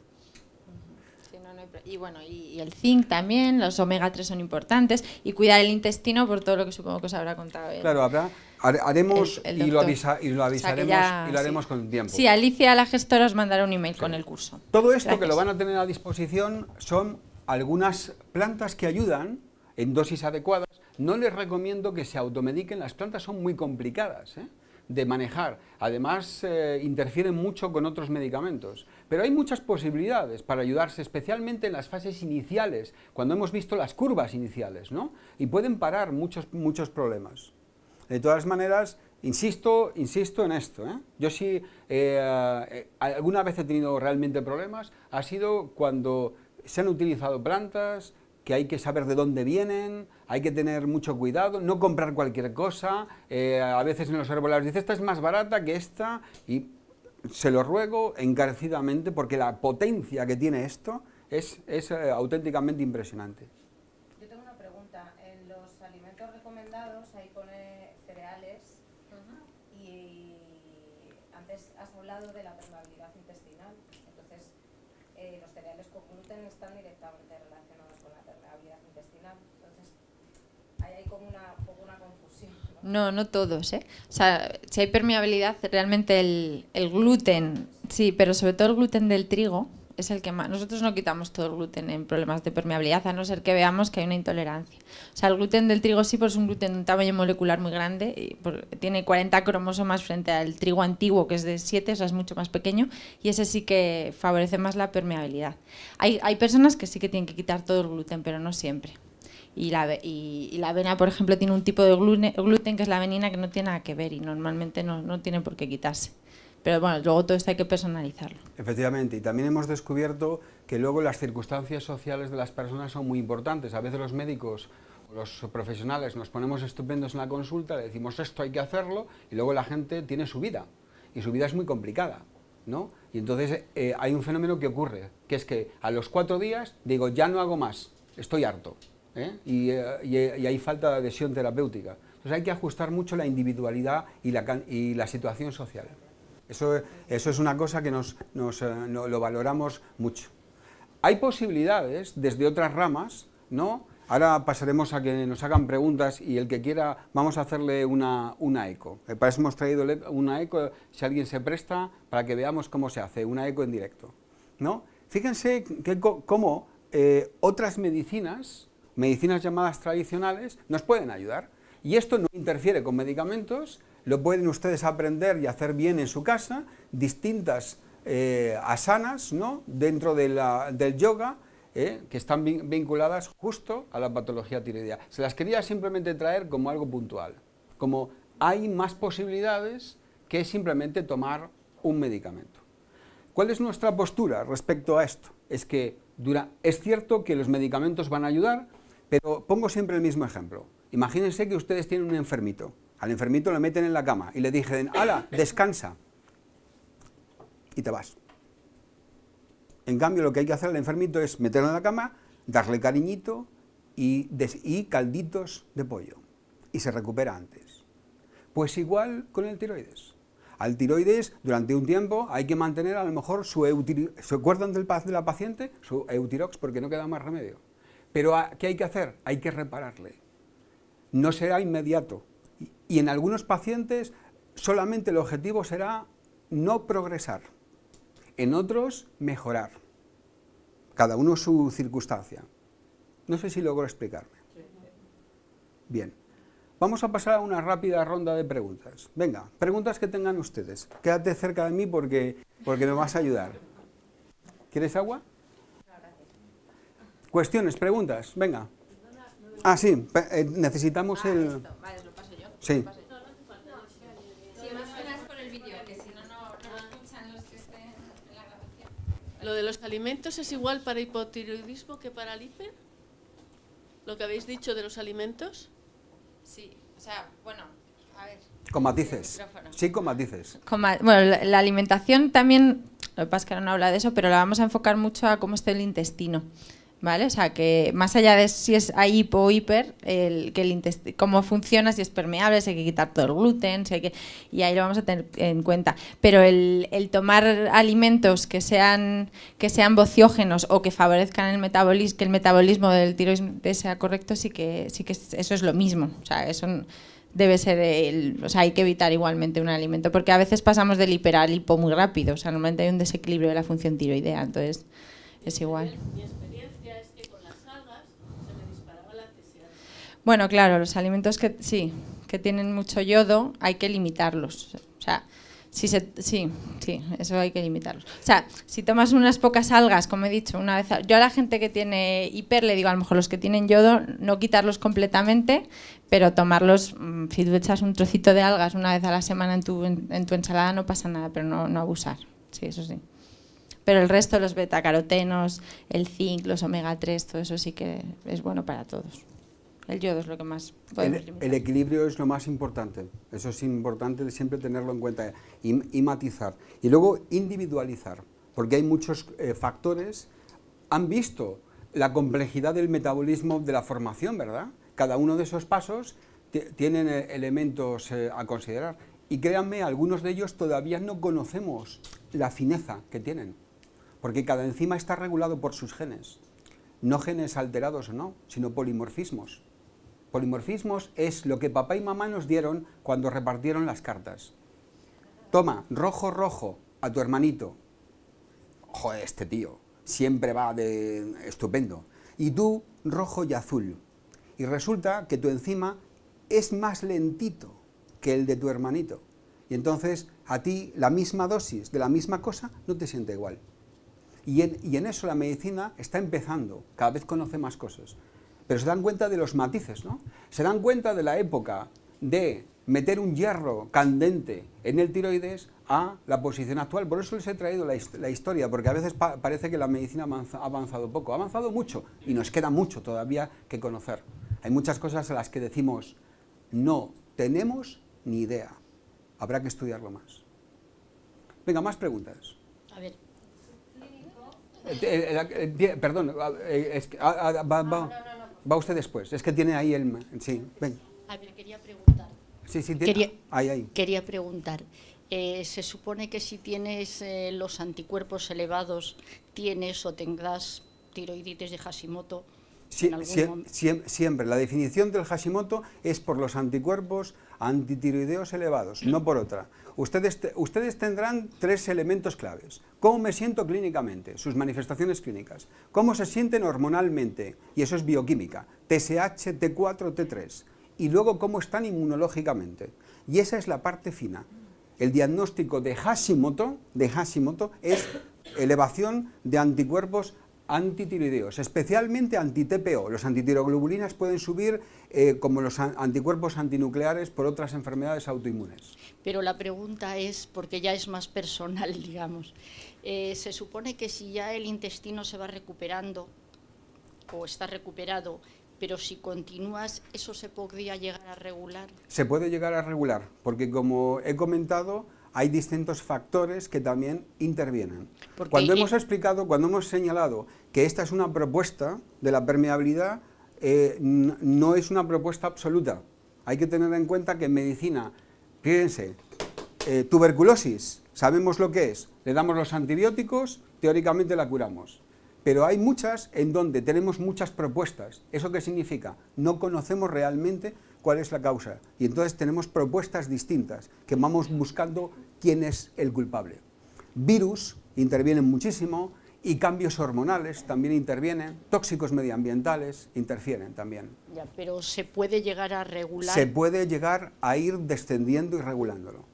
Y bueno, y, el zinc también, los omega 3 son importantes, y cuidar el intestino por todo lo que supongo que os habrá contado. claro, habrá, haremos y, lo avisaremos y lo haremos con tiempo. Sí, Alicia, la gestora, os mandará un email con el curso. Todo esto que lo van a tener a disposición son algunas plantas que ayudan en dosis adecuadas. No les recomiendo que se automediquen, las plantas son muy complicadas. ¿eh? de manejar. Además, eh, interfieren mucho con otros medicamentos. Pero hay muchas posibilidades para ayudarse, especialmente en las fases iniciales, cuando hemos visto las curvas iniciales, ¿no? Y pueden parar muchos, muchos problemas. De todas maneras, insisto, insisto en esto. ¿eh? Yo sí, eh, alguna vez he tenido realmente problemas, ha sido cuando se han utilizado plantas, que hay que saber de dónde vienen, hay que tener mucho cuidado, no comprar cualquier cosa. Eh, a veces en los herbolarios dice, esta es más barata que esta, y se lo ruego encarecidamente porque la potencia que tiene esto es, eh, auténticamente impresionante. No, no todos, ¿eh? O sea, si hay permeabilidad, realmente el, gluten, sí, pero sobre todo el gluten del trigo es el que más... Nosotros no quitamos todo el gluten en problemas de permeabilidad, a no ser que veamos que hay una intolerancia. O sea, el gluten del trigo sí, pues es un gluten de un tamaño molecular muy grande, y tiene 40 cromosomas frente al trigo antiguo, que es de 7, o sea, es mucho más pequeño, y ese sí que favorece más la permeabilidad. Hay, hay personas que sí que tienen que quitar todo el gluten, pero no siempre. Y la, avena, por ejemplo, tiene un tipo de gluten, que es la avenina que no tiene nada que ver y normalmente no, tiene por qué quitarse. Pero bueno, luego todo esto hay que personalizarlo. Efectivamente, y también hemos descubierto que luego las circunstancias sociales de las personas son muy importantes. A veces los médicos los profesionales nos ponemos estupendos en la consulta, le decimos esto hay que hacerlo y luego la gente tiene su vida y su vida es muy complicada. ¿no? Y entonces eh, hay un fenómeno que ocurre, que es que a los cuatro días digo ya no hago más, estoy harto. ¿eh? y, hay eh, eh, falta de adhesión terapéutica. Entonces hay que ajustar mucho la individualidad y la, y la situación social. Eso, eso, es una cosa que nos, lo valoramos mucho. Hay posibilidades desde otras ramas, ¿no? Ahora pasaremos a que nos hagan preguntas y el que quiera, vamos a hacerle una, eco. Para eso hemos traído una eco, si alguien se presta, para que veamos cómo se hace, una eco en directo. ¿no? Fíjense cómo otras medicinas medicinas llamadas tradicionales nos pueden ayudar. Y esto no interfiere con medicamentos, lo pueden ustedes aprender y hacer bien en su casa, distintas eh, asanas ¿no? dentro del yoga, eh, que están vinculadas justo a la patología tiroidea. Se las quería simplemente traer como algo puntual, como hay más posibilidades que simplemente tomar un medicamento. ¿Cuál es nuestra postura respecto a esto? Es que dura, es cierto que los medicamentos van a ayudar, pero pongo siempre el mismo ejemplo. Imagínense que ustedes tienen un enfermito. Al enfermito le meten en la cama y le dicen, ala, descansa. Y te vas. En cambio, lo que hay que hacer al enfermito es meterlo en la cama, darle cariñito y, calditos de pollo. Y se recupera antes. Pues igual con el tiroides. Al tiroides, durante un tiempo, hay que mantener a lo mejor su eutirox. ¿Se acuerdan del, de la paciente? Su eutirox, porque no queda más remedio. Pero ah, ¿qué hay que hacer? Hay que repararle. No será inmediato. Y en algunos pacientes solamente el objetivo será no progresar. En otros, mejorar. Cada uno su circunstancia. No sé si logro explicarme. Bien. Vamos a pasar a una rápida ronda de preguntas. Venga, preguntas que tengan ustedes. Quédate cerca de mí porque, porque me vas a ayudar. ¿Quieres agua? Cuestiones, preguntas, venga. Ah, sí, eh, necesitamos ah, el... lo paso yo. Sí. ¿Lo de los alimentos es igual para hipotiroidismo que para el hiper? ¿Lo que habéis dicho de los alimentos? Sí, o sea, bueno, a ver. Con matices. Sí, con matices. bueno, la, la, alimentación también, lo que pasa es que no habla de eso, pero la vamos a enfocar mucho a cómo está el intestino. ¿vale? O sea, que más allá de si es hipo o hiper, el, que cómo funciona, si es permeable, si hay que quitar todo el gluten, si hay que, y ahí lo vamos a tener en cuenta. Pero el, tomar alimentos que sean, que sean bociógenos o que favorezcan el metabolismo, que el metabolismo del tiroides sea correcto, sí que, sí que eso es lo mismo. O sea, eso debe ser o sea, hay que evitar igualmente un alimento, porque a veces pasamos del hiper al hipo muy rápido, o sea, normalmente hay un desequilibrio de la función tiroidea, entonces es igual. Bueno, claro, los alimentos que sí, que tienen mucho yodo, hay que limitarlos. O sea, si sí, sí, eso hay que limitarlos. O sea, si tomas unas pocas algas, como he dicho, una vez, yo a la gente que tiene hiper le digo, a lo mejor los que tienen yodo, no quitarlos completamente, pero tomarlos, mm, si tú echas un trocito de algas una vez a la semana en tu, tu ensalada no pasa nada, pero no, no abusar. Sí, eso sí. Pero el resto, los betacarotenos, el zinc, los omega 3, todo eso sí que es bueno para todos. El yodo es lo que más... El, equilibrio es lo más importante. Eso es importante siempre tenerlo en cuenta y, matizar. Y luego individualizar, porque hay muchos eh, factores. Han visto la complejidad del metabolismo de la formación, ¿verdad? Cada uno de esos pasos tienen eh, elementos eh, a considerar. Y créanme, algunos de ellos todavía no conocemos la fineza que tienen, porque cada enzima está regulado por sus genes. No genes alterados o no, sino polimorfismos. Polimorfismos es lo que papá y mamá nos dieron cuando repartieron las cartas. Toma, rojo, rojo, a tu hermanito. ¡Ojo este tío, siempre va de estupendo. Y tú, rojo y azul. Y resulta que tu enzima es más lentito que el de tu hermanito. Y entonces a ti la misma dosis de la misma cosa no te siente igual. y en eso la medicina está empezando, cada vez conoce más cosas pero se dan cuenta de los matices, ¿no? Se dan cuenta de la época de meter un hierro candente en el tiroides a la posición actual. Por eso les he traído la, historia, porque a veces parece que la medicina ha avanzado poco. Ha avanzado mucho y nos queda mucho todavía que conocer. Hay muchas cosas a las que decimos, no tenemos ni idea. Habrá que estudiarlo más. Venga, más preguntas. A ver. Eh, eh, eh, perdón, es que, ah, ah, ah, va usted después. Es que tiene ahí el... Sí, ven. Ah, A ver, quería preguntar. Sí, sí, ahí, ahí. Quería preguntar. Eh, se supone que si tienes eh, los anticuerpos elevados, tienes o tendrás tiroiditis de Hashimoto, siempre, la definición del Hashimoto es por los anticuerpos antitiroideos elevados, no por otra. Ustedes, ustedes tendrán tres elementos claves. ¿Cómo me siento clínicamente? Sus manifestaciones clínicas. ¿Cómo se sienten hormonalmente? Y eso es bioquímica. TSH, T4, T3. Y luego, ¿cómo están inmunológicamente? Y esa es la parte fina. El diagnóstico de Hashimoto, de Hashimoto es elevación de anticuerpos antitiroideos, especialmente anti-TPO. Los antitiroglobulinas pueden subir eh, como los anticuerpos antinucleares por otras enfermedades autoinmunes. Pero la pregunta es, porque ya es más personal, digamos, eh, se supone que si ya el intestino se va recuperando o está recuperado, pero si continúas, ¿eso se podría llegar a regular? Se puede llegar a regular, porque como he comentado, hay distintos factores que también intervienen. cuando hemos explicado, cuando hemos señalado que esta es una propuesta de la permeabilidad, eh, no es una propuesta absoluta. Hay que tener en cuenta que en medicina, fíjense, eh, tuberculosis, sabemos lo que es, le damos los antibióticos, teóricamente la curamos. Pero hay muchas en donde tenemos muchas propuestas. ¿Eso qué significa? No conocemos realmente cuál es la causa. Y entonces tenemos propuestas distintas que vamos buscando quién es el culpable. Virus intervienen muchísimo y cambios hormonales también intervienen, tóxicos medioambientales interfieren también. pero se puede llegar a regular. Se puede llegar a ir descendiendo y regulándolo.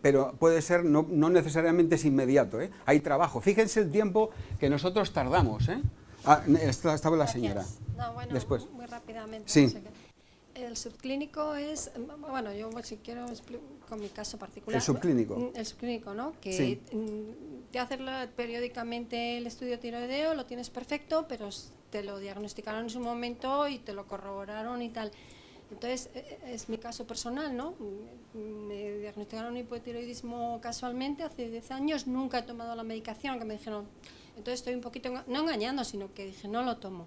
Pero puede ser, no, necesariamente es inmediato, ¿eh? hay trabajo. Fíjense el tiempo que nosotros tardamos. ¿eh? Ah, estaba la señora. Después. muy rápidamente. Sí. El subclínico es, bueno, yo si quiero con mi caso particular. El subclínico. Mm, el subclínico, ¿no? Que mm, te hacen periódicamente el estudio tiroideo, lo tienes perfecto, pero te lo diagnosticaron en su momento y te lo corroboraron y tal. Entonces, e, e, es mi caso personal, ¿no? Mm, me diagnosticaron hipotiroidismo casualmente hace 10 años, nunca he tomado la medicación que me dijeron. Entonces, estoy un poquito, no engañando, sino que dije, no lo tomo.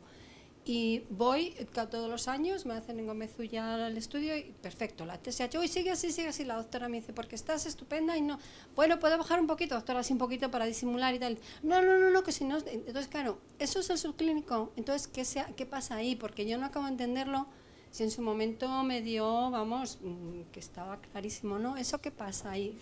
Y voy todos los años, me hacen en al al estudio y perfecto, la TSH. Hoy sigue así, sigue así. La doctora me dice, porque estás estupenda y no. Bueno, puedo bajar un poquito, doctora, así un poquito para disimular y tal. No, no, no, no, que si no. Entonces, claro, eso es el subclínico. Entonces, ¿qué, sea, ¿qué pasa ahí? Porque yo no acabo de entenderlo si en su momento me dio, vamos, mm, que estaba clarísimo, ¿no? ¿Eso qué pasa ahí?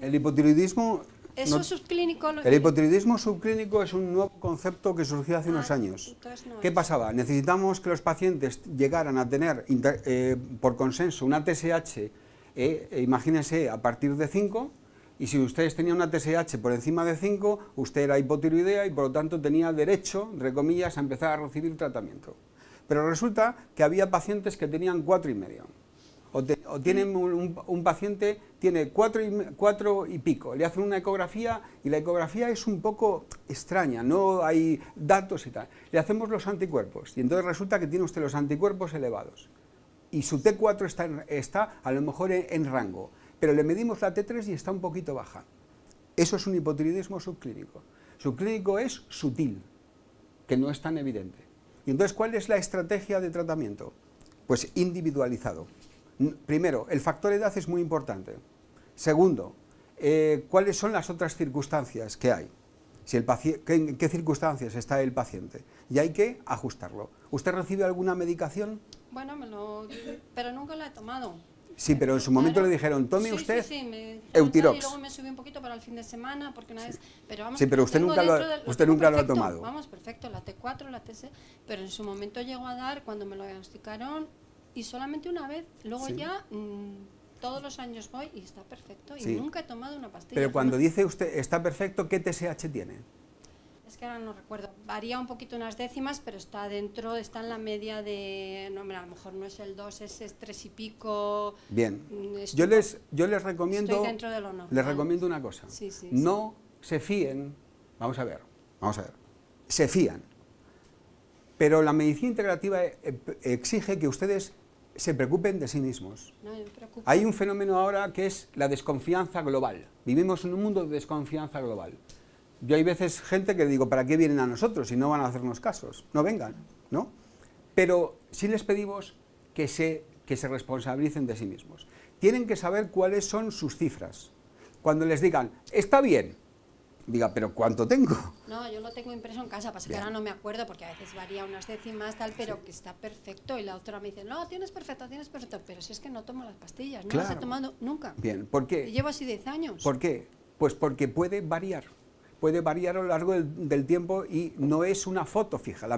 El hipotiroidismo ¿Eso subclínico El hipotiroidismo subclínico es un nuevo concepto que surgió hace unos ah, años. ¿Qué pasaba? Necesitamos que los pacientes llegaran a tener, eh, por consenso, una TSH, eh, eh, imagínense, a partir de 5, y si ustedes tenían una TSH por encima de 5, usted era hipotiroidea y por lo tanto tenía derecho, entre comillas, a empezar a recibir tratamiento. Pero resulta que había pacientes que tenían 4,5 y medio. O, tienen un, paciente, tiene cuatro y, y pico, le hacen una ecografía y la ecografía es un poco extraña, no hay datos y tal. Le hacemos los anticuerpos y entonces resulta que tiene usted los anticuerpos elevados y su T4 está, está a lo mejor en, rango, pero le medimos la T3 y está un poquito baja. Eso es un hipotiroidismo subclínico. Subclínico es sutil, que no es tan evidente. Y entonces, ¿cuál es la estrategia de tratamiento? Pues individualizado. Primero, el factor edad es muy importante. Segundo, eh, cuáles son las otras circunstancias que hay. Si el ¿En qué circunstancias está el paciente? Y hay que ajustarlo. ¿Usted recibe alguna medicación? Bueno, me lo, pero nunca la he tomado. Sí, pero en su momento le dijeron, tome usted sí, sí, me Eutirox. Y luego me subí un poquito para el fin de semana, porque una vez... Pero vamos, sí, pero usted nunca, lo, usted nunca lo ha tomado. Vamos, perfecto, la T4, la TC, pero en su momento llegó a dar, cuando me lo diagnosticaron, y solamente una vez. Luego ya mm, todos los años voy y está perfecto. Y nunca he tomado una pastilla. Pero cuando dice usted está perfecto, ¿qué TSH tiene? Es que ahora no recuerdo. Varía un poquito unas décimas, pero está dentro, está en la media de. No, a lo mejor no es el 2, es, el 3 y pico. Bien. Mm, yo, les, yo les recomiendo. Les recomiendo una cosa. no se fíen. Vamos a ver. Vamos a ver. Se fían pero la medicina integrativa eh, eh, exige que ustedes se preocupen de sí mismos. Hay un fenómeno ahora que es la desconfianza global. Vivimos en un mundo de desconfianza global. Yo hay veces gente que digo, ¿para qué vienen a nosotros si no van a hacernos casos? No vengan, ¿no? Pero sí les pedimos que se, que se responsabilicen de sí mismos. Tienen que saber cuáles son sus cifras. Cuando les digan, está bien, diga, pero ¿cuánto tengo? No, yo lo tengo impreso en casa, pasa que ahora no me acuerdo porque a veces varía unas décimas, tal, pero que está perfecto. Y la doctora me dice, no, tienes perfecto, tienes perfecto, pero si es que no tomo las pastillas, no las he tomado nunca. Bien, ¿por qué? llevo así 10 años. ¿Por qué? Pues porque puede variar puede variar a lo largo del, tiempo y no es una foto fija.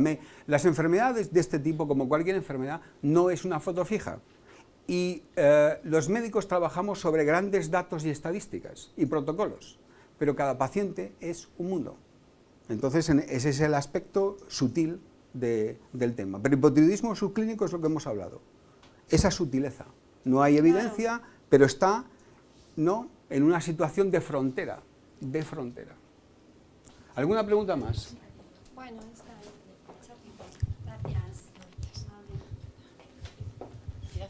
las enfermedades de este tipo, como cualquier enfermedad, no es una foto fija. Y eh, los médicos trabajamos sobre grandes datos y estadísticas y protocolos pero cada paciente es un mundo. Entonces, ese es el aspecto sutil del tema. Pero hipotiroidismo subclínico es lo que hemos hablado. Esa sutileza. No hay evidencia, pero está ¿no? en una situación de frontera. De frontera. ¿Alguna pregunta más? Bueno, está. Gracias.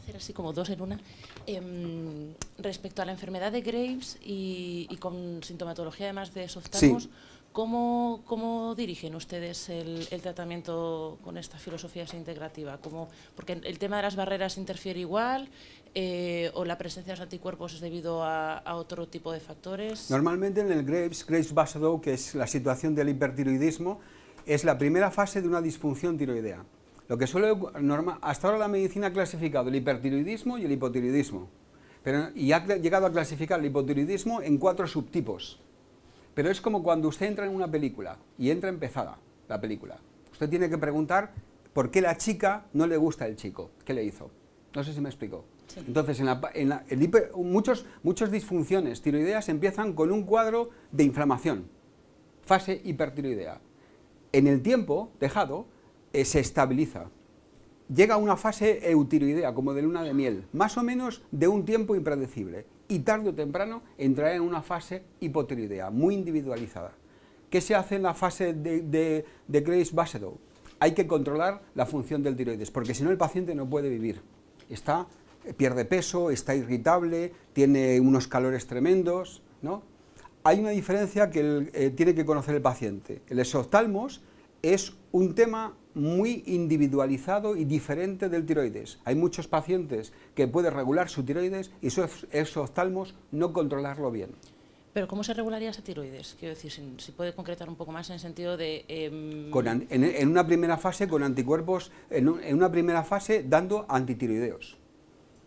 hacer así como dos en una. Eh, respecto a la enfermedad de Graves y, con sintomatología además de softamos, ¿cómo, dirigen ustedes el, tratamiento con esta filosofía integrativa? porque el tema de las barreras interfiere igual eh, o la presencia de anticuerpos es debido a, otro tipo de factores. Normalmente en el Graves, Graves basado que es la situación del hipertiroidismo, es la primera fase de una disfunción tiroidea. Lo que suele hasta ahora la medicina ha clasificado el hipertiroidismo y el hipotiroidismo. Pero, y ha llegado a clasificar el hipotiroidismo en cuatro subtipos. Pero es como cuando usted entra en una película y entra empezada la película. Usted tiene que preguntar por qué la chica no le gusta el chico. ¿Qué le hizo? No sé si me explico. Entonces, en la, disfunciones tiroideas empiezan con un cuadro de inflamación, fase hipertiroidea. En el tiempo dejado, eh, se estabiliza. Llega a una fase eutiroidea, como de luna de miel, más o menos de un tiempo impredecible, y tarde o temprano entrará en una fase hipotiroidea, muy individualizada. ¿Qué se hace en la fase de, de, Grace Basedow? Hay que controlar la función del tiroides, porque si no el paciente no puede vivir. Está, eh, pierde peso, está irritable, tiene unos calores tremendos, ¿no? Hay una diferencia que eh, tiene que conocer el paciente. El exoftalmos es un tema muy individualizado y diferente del tiroides. Hay muchos pacientes que pueden regular su tiroides y esos oftalmos no controlarlo bien. Pero ¿cómo se regularía esa tiroides? Quiero decir, si, puede concretar un poco más en el sentido de... Em, en, una primera fase, con anticuerpos, en, una primera fase dando antitiroideos,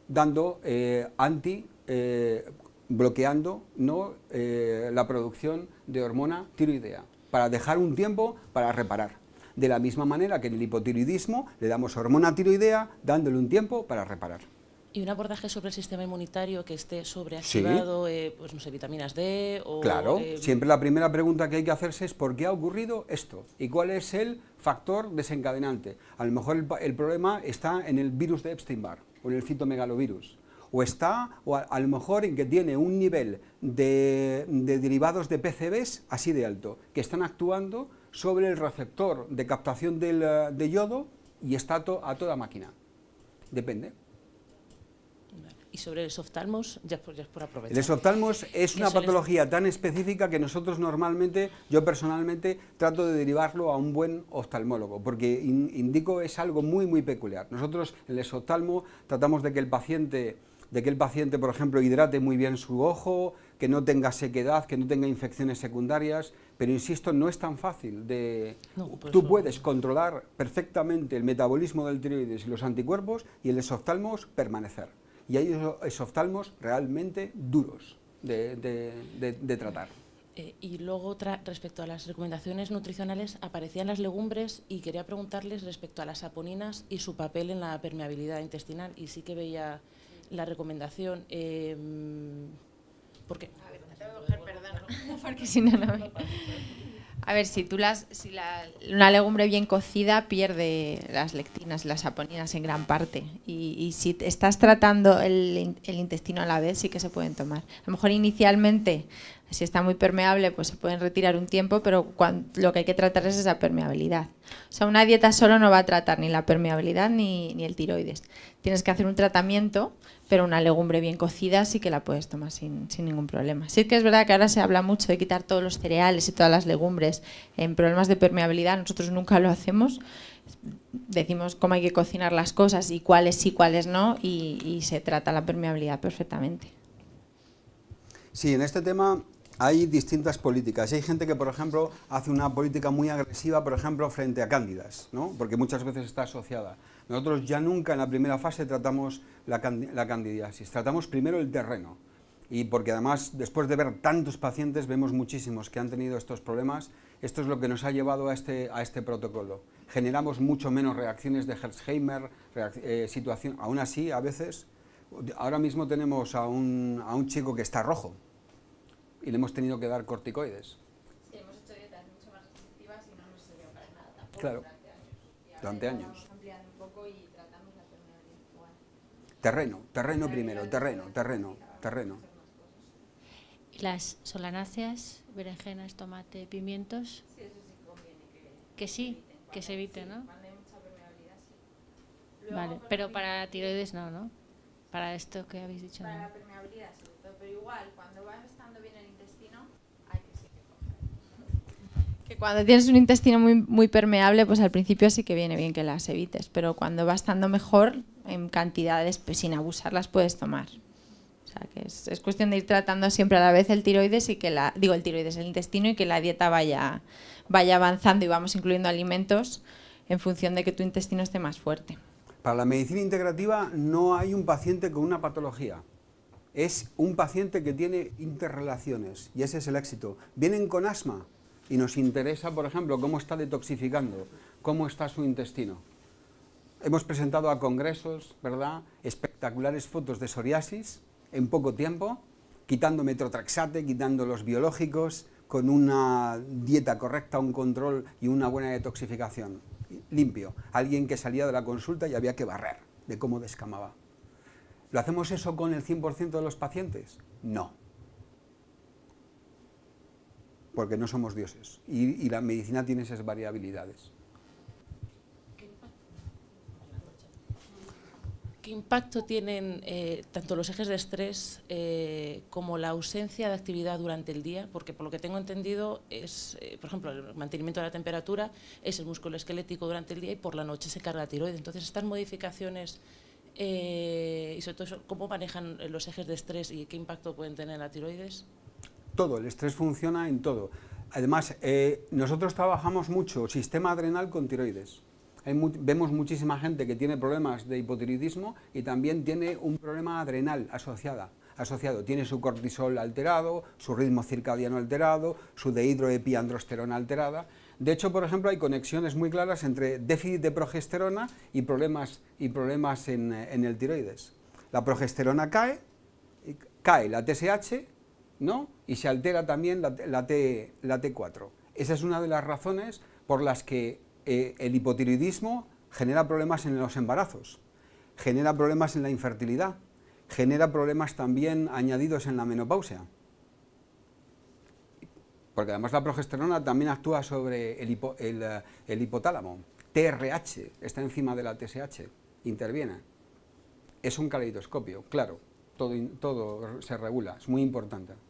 dando eh, anti... Eh, bloqueando ¿no? Eh, la producción de hormona tiroidea, para dejar un tiempo para reparar de la misma manera que en el hipotiroidismo le damos hormona tiroidea dándole un tiempo para reparar. ¿Y un abordaje sobre el sistema inmunitario que esté sobreactivado, eh, pues no sé, vitaminas D o...? Claro, eh, siempre la primera pregunta que hay que hacerse es ¿por qué ha ocurrido esto? ¿Y cuál es el factor desencadenante? A lo mejor el, problema está en el virus de Epstein-Barr o en el citomegalovirus. O está, o a, lo mejor en que tiene un nivel de, de derivados de PCBs así de alto, que están actuando sobre el receptor de captación del, eh, de yodo y está a toda máquina. Depende. Y sobre el esoftalmos, ya, por, por aprovechar. El esoftalmos es una patología tan específica que nosotros normalmente, yo personalmente, trato de derivarlo a un buen oftalmólogo, porque indico es algo muy, muy peculiar. Nosotros el esoftalmo tratamos de que el paciente de que el paciente, por ejemplo, hidrate muy bien su ojo, que no tenga sequedad, que no tenga infecciones secundarias, pero insisto, no es tan fácil. De, pues tú puedes controlar perfectamente el metabolismo del tiroides y los anticuerpos y el esoftalmos permanecer. Y hay esoftalmos realmente duros de, tratar. Eh, y luego, respecto a las recomendaciones nutricionales, aparecían las legumbres y quería preguntarles respecto a las saponinas y su papel en la permeabilidad intestinal. Y sí que veía la recomendación. Em, porque, a ver, si no, A ver, si tú las, la, una legumbre bien cocida pierde las lectinas las saponinas en gran parte. Y, si estás tratando el, intestino a la vez, sí que se pueden tomar. A lo mejor inicialmente, si está muy permeable, pues se pueden retirar un tiempo, pero lo que hay que tratar es esa permeabilidad. O sea, una dieta solo no va a tratar ni la permeabilidad ni, ni el tiroides. Tienes que hacer un tratamiento pero una legumbre bien cocida sí que la puedes tomar sin, sin, ningún problema. Sí que es verdad que ahora se habla mucho de quitar todos los cereales y todas las legumbres en problemas de permeabilidad, nosotros nunca lo hacemos. Decimos cómo hay que cocinar las cosas y cuáles sí, cuáles no, y, y se trata la permeabilidad perfectamente. Sí, en este tema hay distintas políticas. Hay gente que, por ejemplo, hace una política muy agresiva, por ejemplo, frente a cándidas, ¿no? porque muchas veces está asociada. Nosotros ya nunca en la primera fase tratamos la, la candidiasis, tratamos primero el terreno. Y porque además, después de ver tantos pacientes, vemos muchísimos que han tenido estos problemas. Esto es lo que nos ha llevado a este, a este protocolo. Generamos mucho menos reacciones de Herzheimer, eh, situación, aún así, a veces, ahora mismo tenemos a un, a un chico que está rojo y le hemos tenido que dar corticoides. Sí, hemos hecho dietas mucho más restrictivas y no nos sirvió para nada tampoco claro, Durante años. Terreno, terreno primero, terreno, terreno, terreno. Las solanáceas, berenjenas, tomate, pimientos. Sí, eso sí conviene que, que sí, que se evite, sí, ¿no? vale, pero para tiroides no, ¿no? Para esto que habéis dicho. Para la permeabilidad, sobre pero igual, cuando va estando bien el intestino, hay que sí que, que cuando tienes un intestino muy, muy permeable, pues al principio sí que viene bien que las evites, pero cuando va estando mejor, en cantidades, pues sin abusarlas puedes tomar. O sea, que es, cuestión de ir tratando siempre a la vez el tiroides y que la, digo el tiroides, el intestino y que la dieta vaya, vaya avanzando y vamos incluyendo alimentos en función de que tu intestino esté más fuerte. Para la medicina integrativa no hay un paciente con una patología. Es un paciente que tiene interrelaciones y ese es el éxito. Vienen con asma y nos interesa, por ejemplo, cómo está detoxificando, cómo está su intestino. Hemos presentado a congresos, ¿verdad?, espectaculares fotos de psoriasis en poco tiempo, quitando metrotraxate, quitando los biológicos, con una dieta correcta, un control y una buena detoxificación. Limpio. Alguien que salía de la consulta y había que barrer de cómo descamaba. ¿Lo hacemos eso con el 100% de los pacientes? No. Porque no somos dioses y, y la medicina tiene esas variabilidades. ¿Qué impacto tienen eh, tanto los ejes de estrés eh, como la ausencia de actividad durante el día? Porque por lo que tengo entendido es, eh, por ejemplo, el mantenimiento de la temperatura es el músculo esquelético durante el día y por la noche se carga tiroides. Entonces, estas modificaciones y sobre todo cómo manejan los ejes de estrés y qué impacto pueden tener en la tiroides. Todo, el estrés funciona en todo. Además, nosotros trabajamos mucho sistema adrenal con tiroides vemos muchísima gente que tiene problemas de hipotiroidismo y también tiene un problema adrenal asociada, asociado. Tiene su cortisol alterado, su ritmo circadiano alterado, su dehidroepiandrosterona alterada. De hecho, por ejemplo, hay conexiones muy claras entre déficit de progesterona y problemas, y problemas en, el tiroides. La progesterona cae, cae la TSH, ¿no? Y se altera también la, T, la T4. Esa es una de las razones por las que eh, el hipotiroidismo genera problemas en los embarazos, genera problemas en la infertilidad, genera problemas también añadidos en la menopausia. Porque además la progesterona también actúa sobre el, eh, hipotálamo. TRH, está encima de la TSH, interviene. Es un caleidoscopio, claro, todo, todo se regula, es muy importante.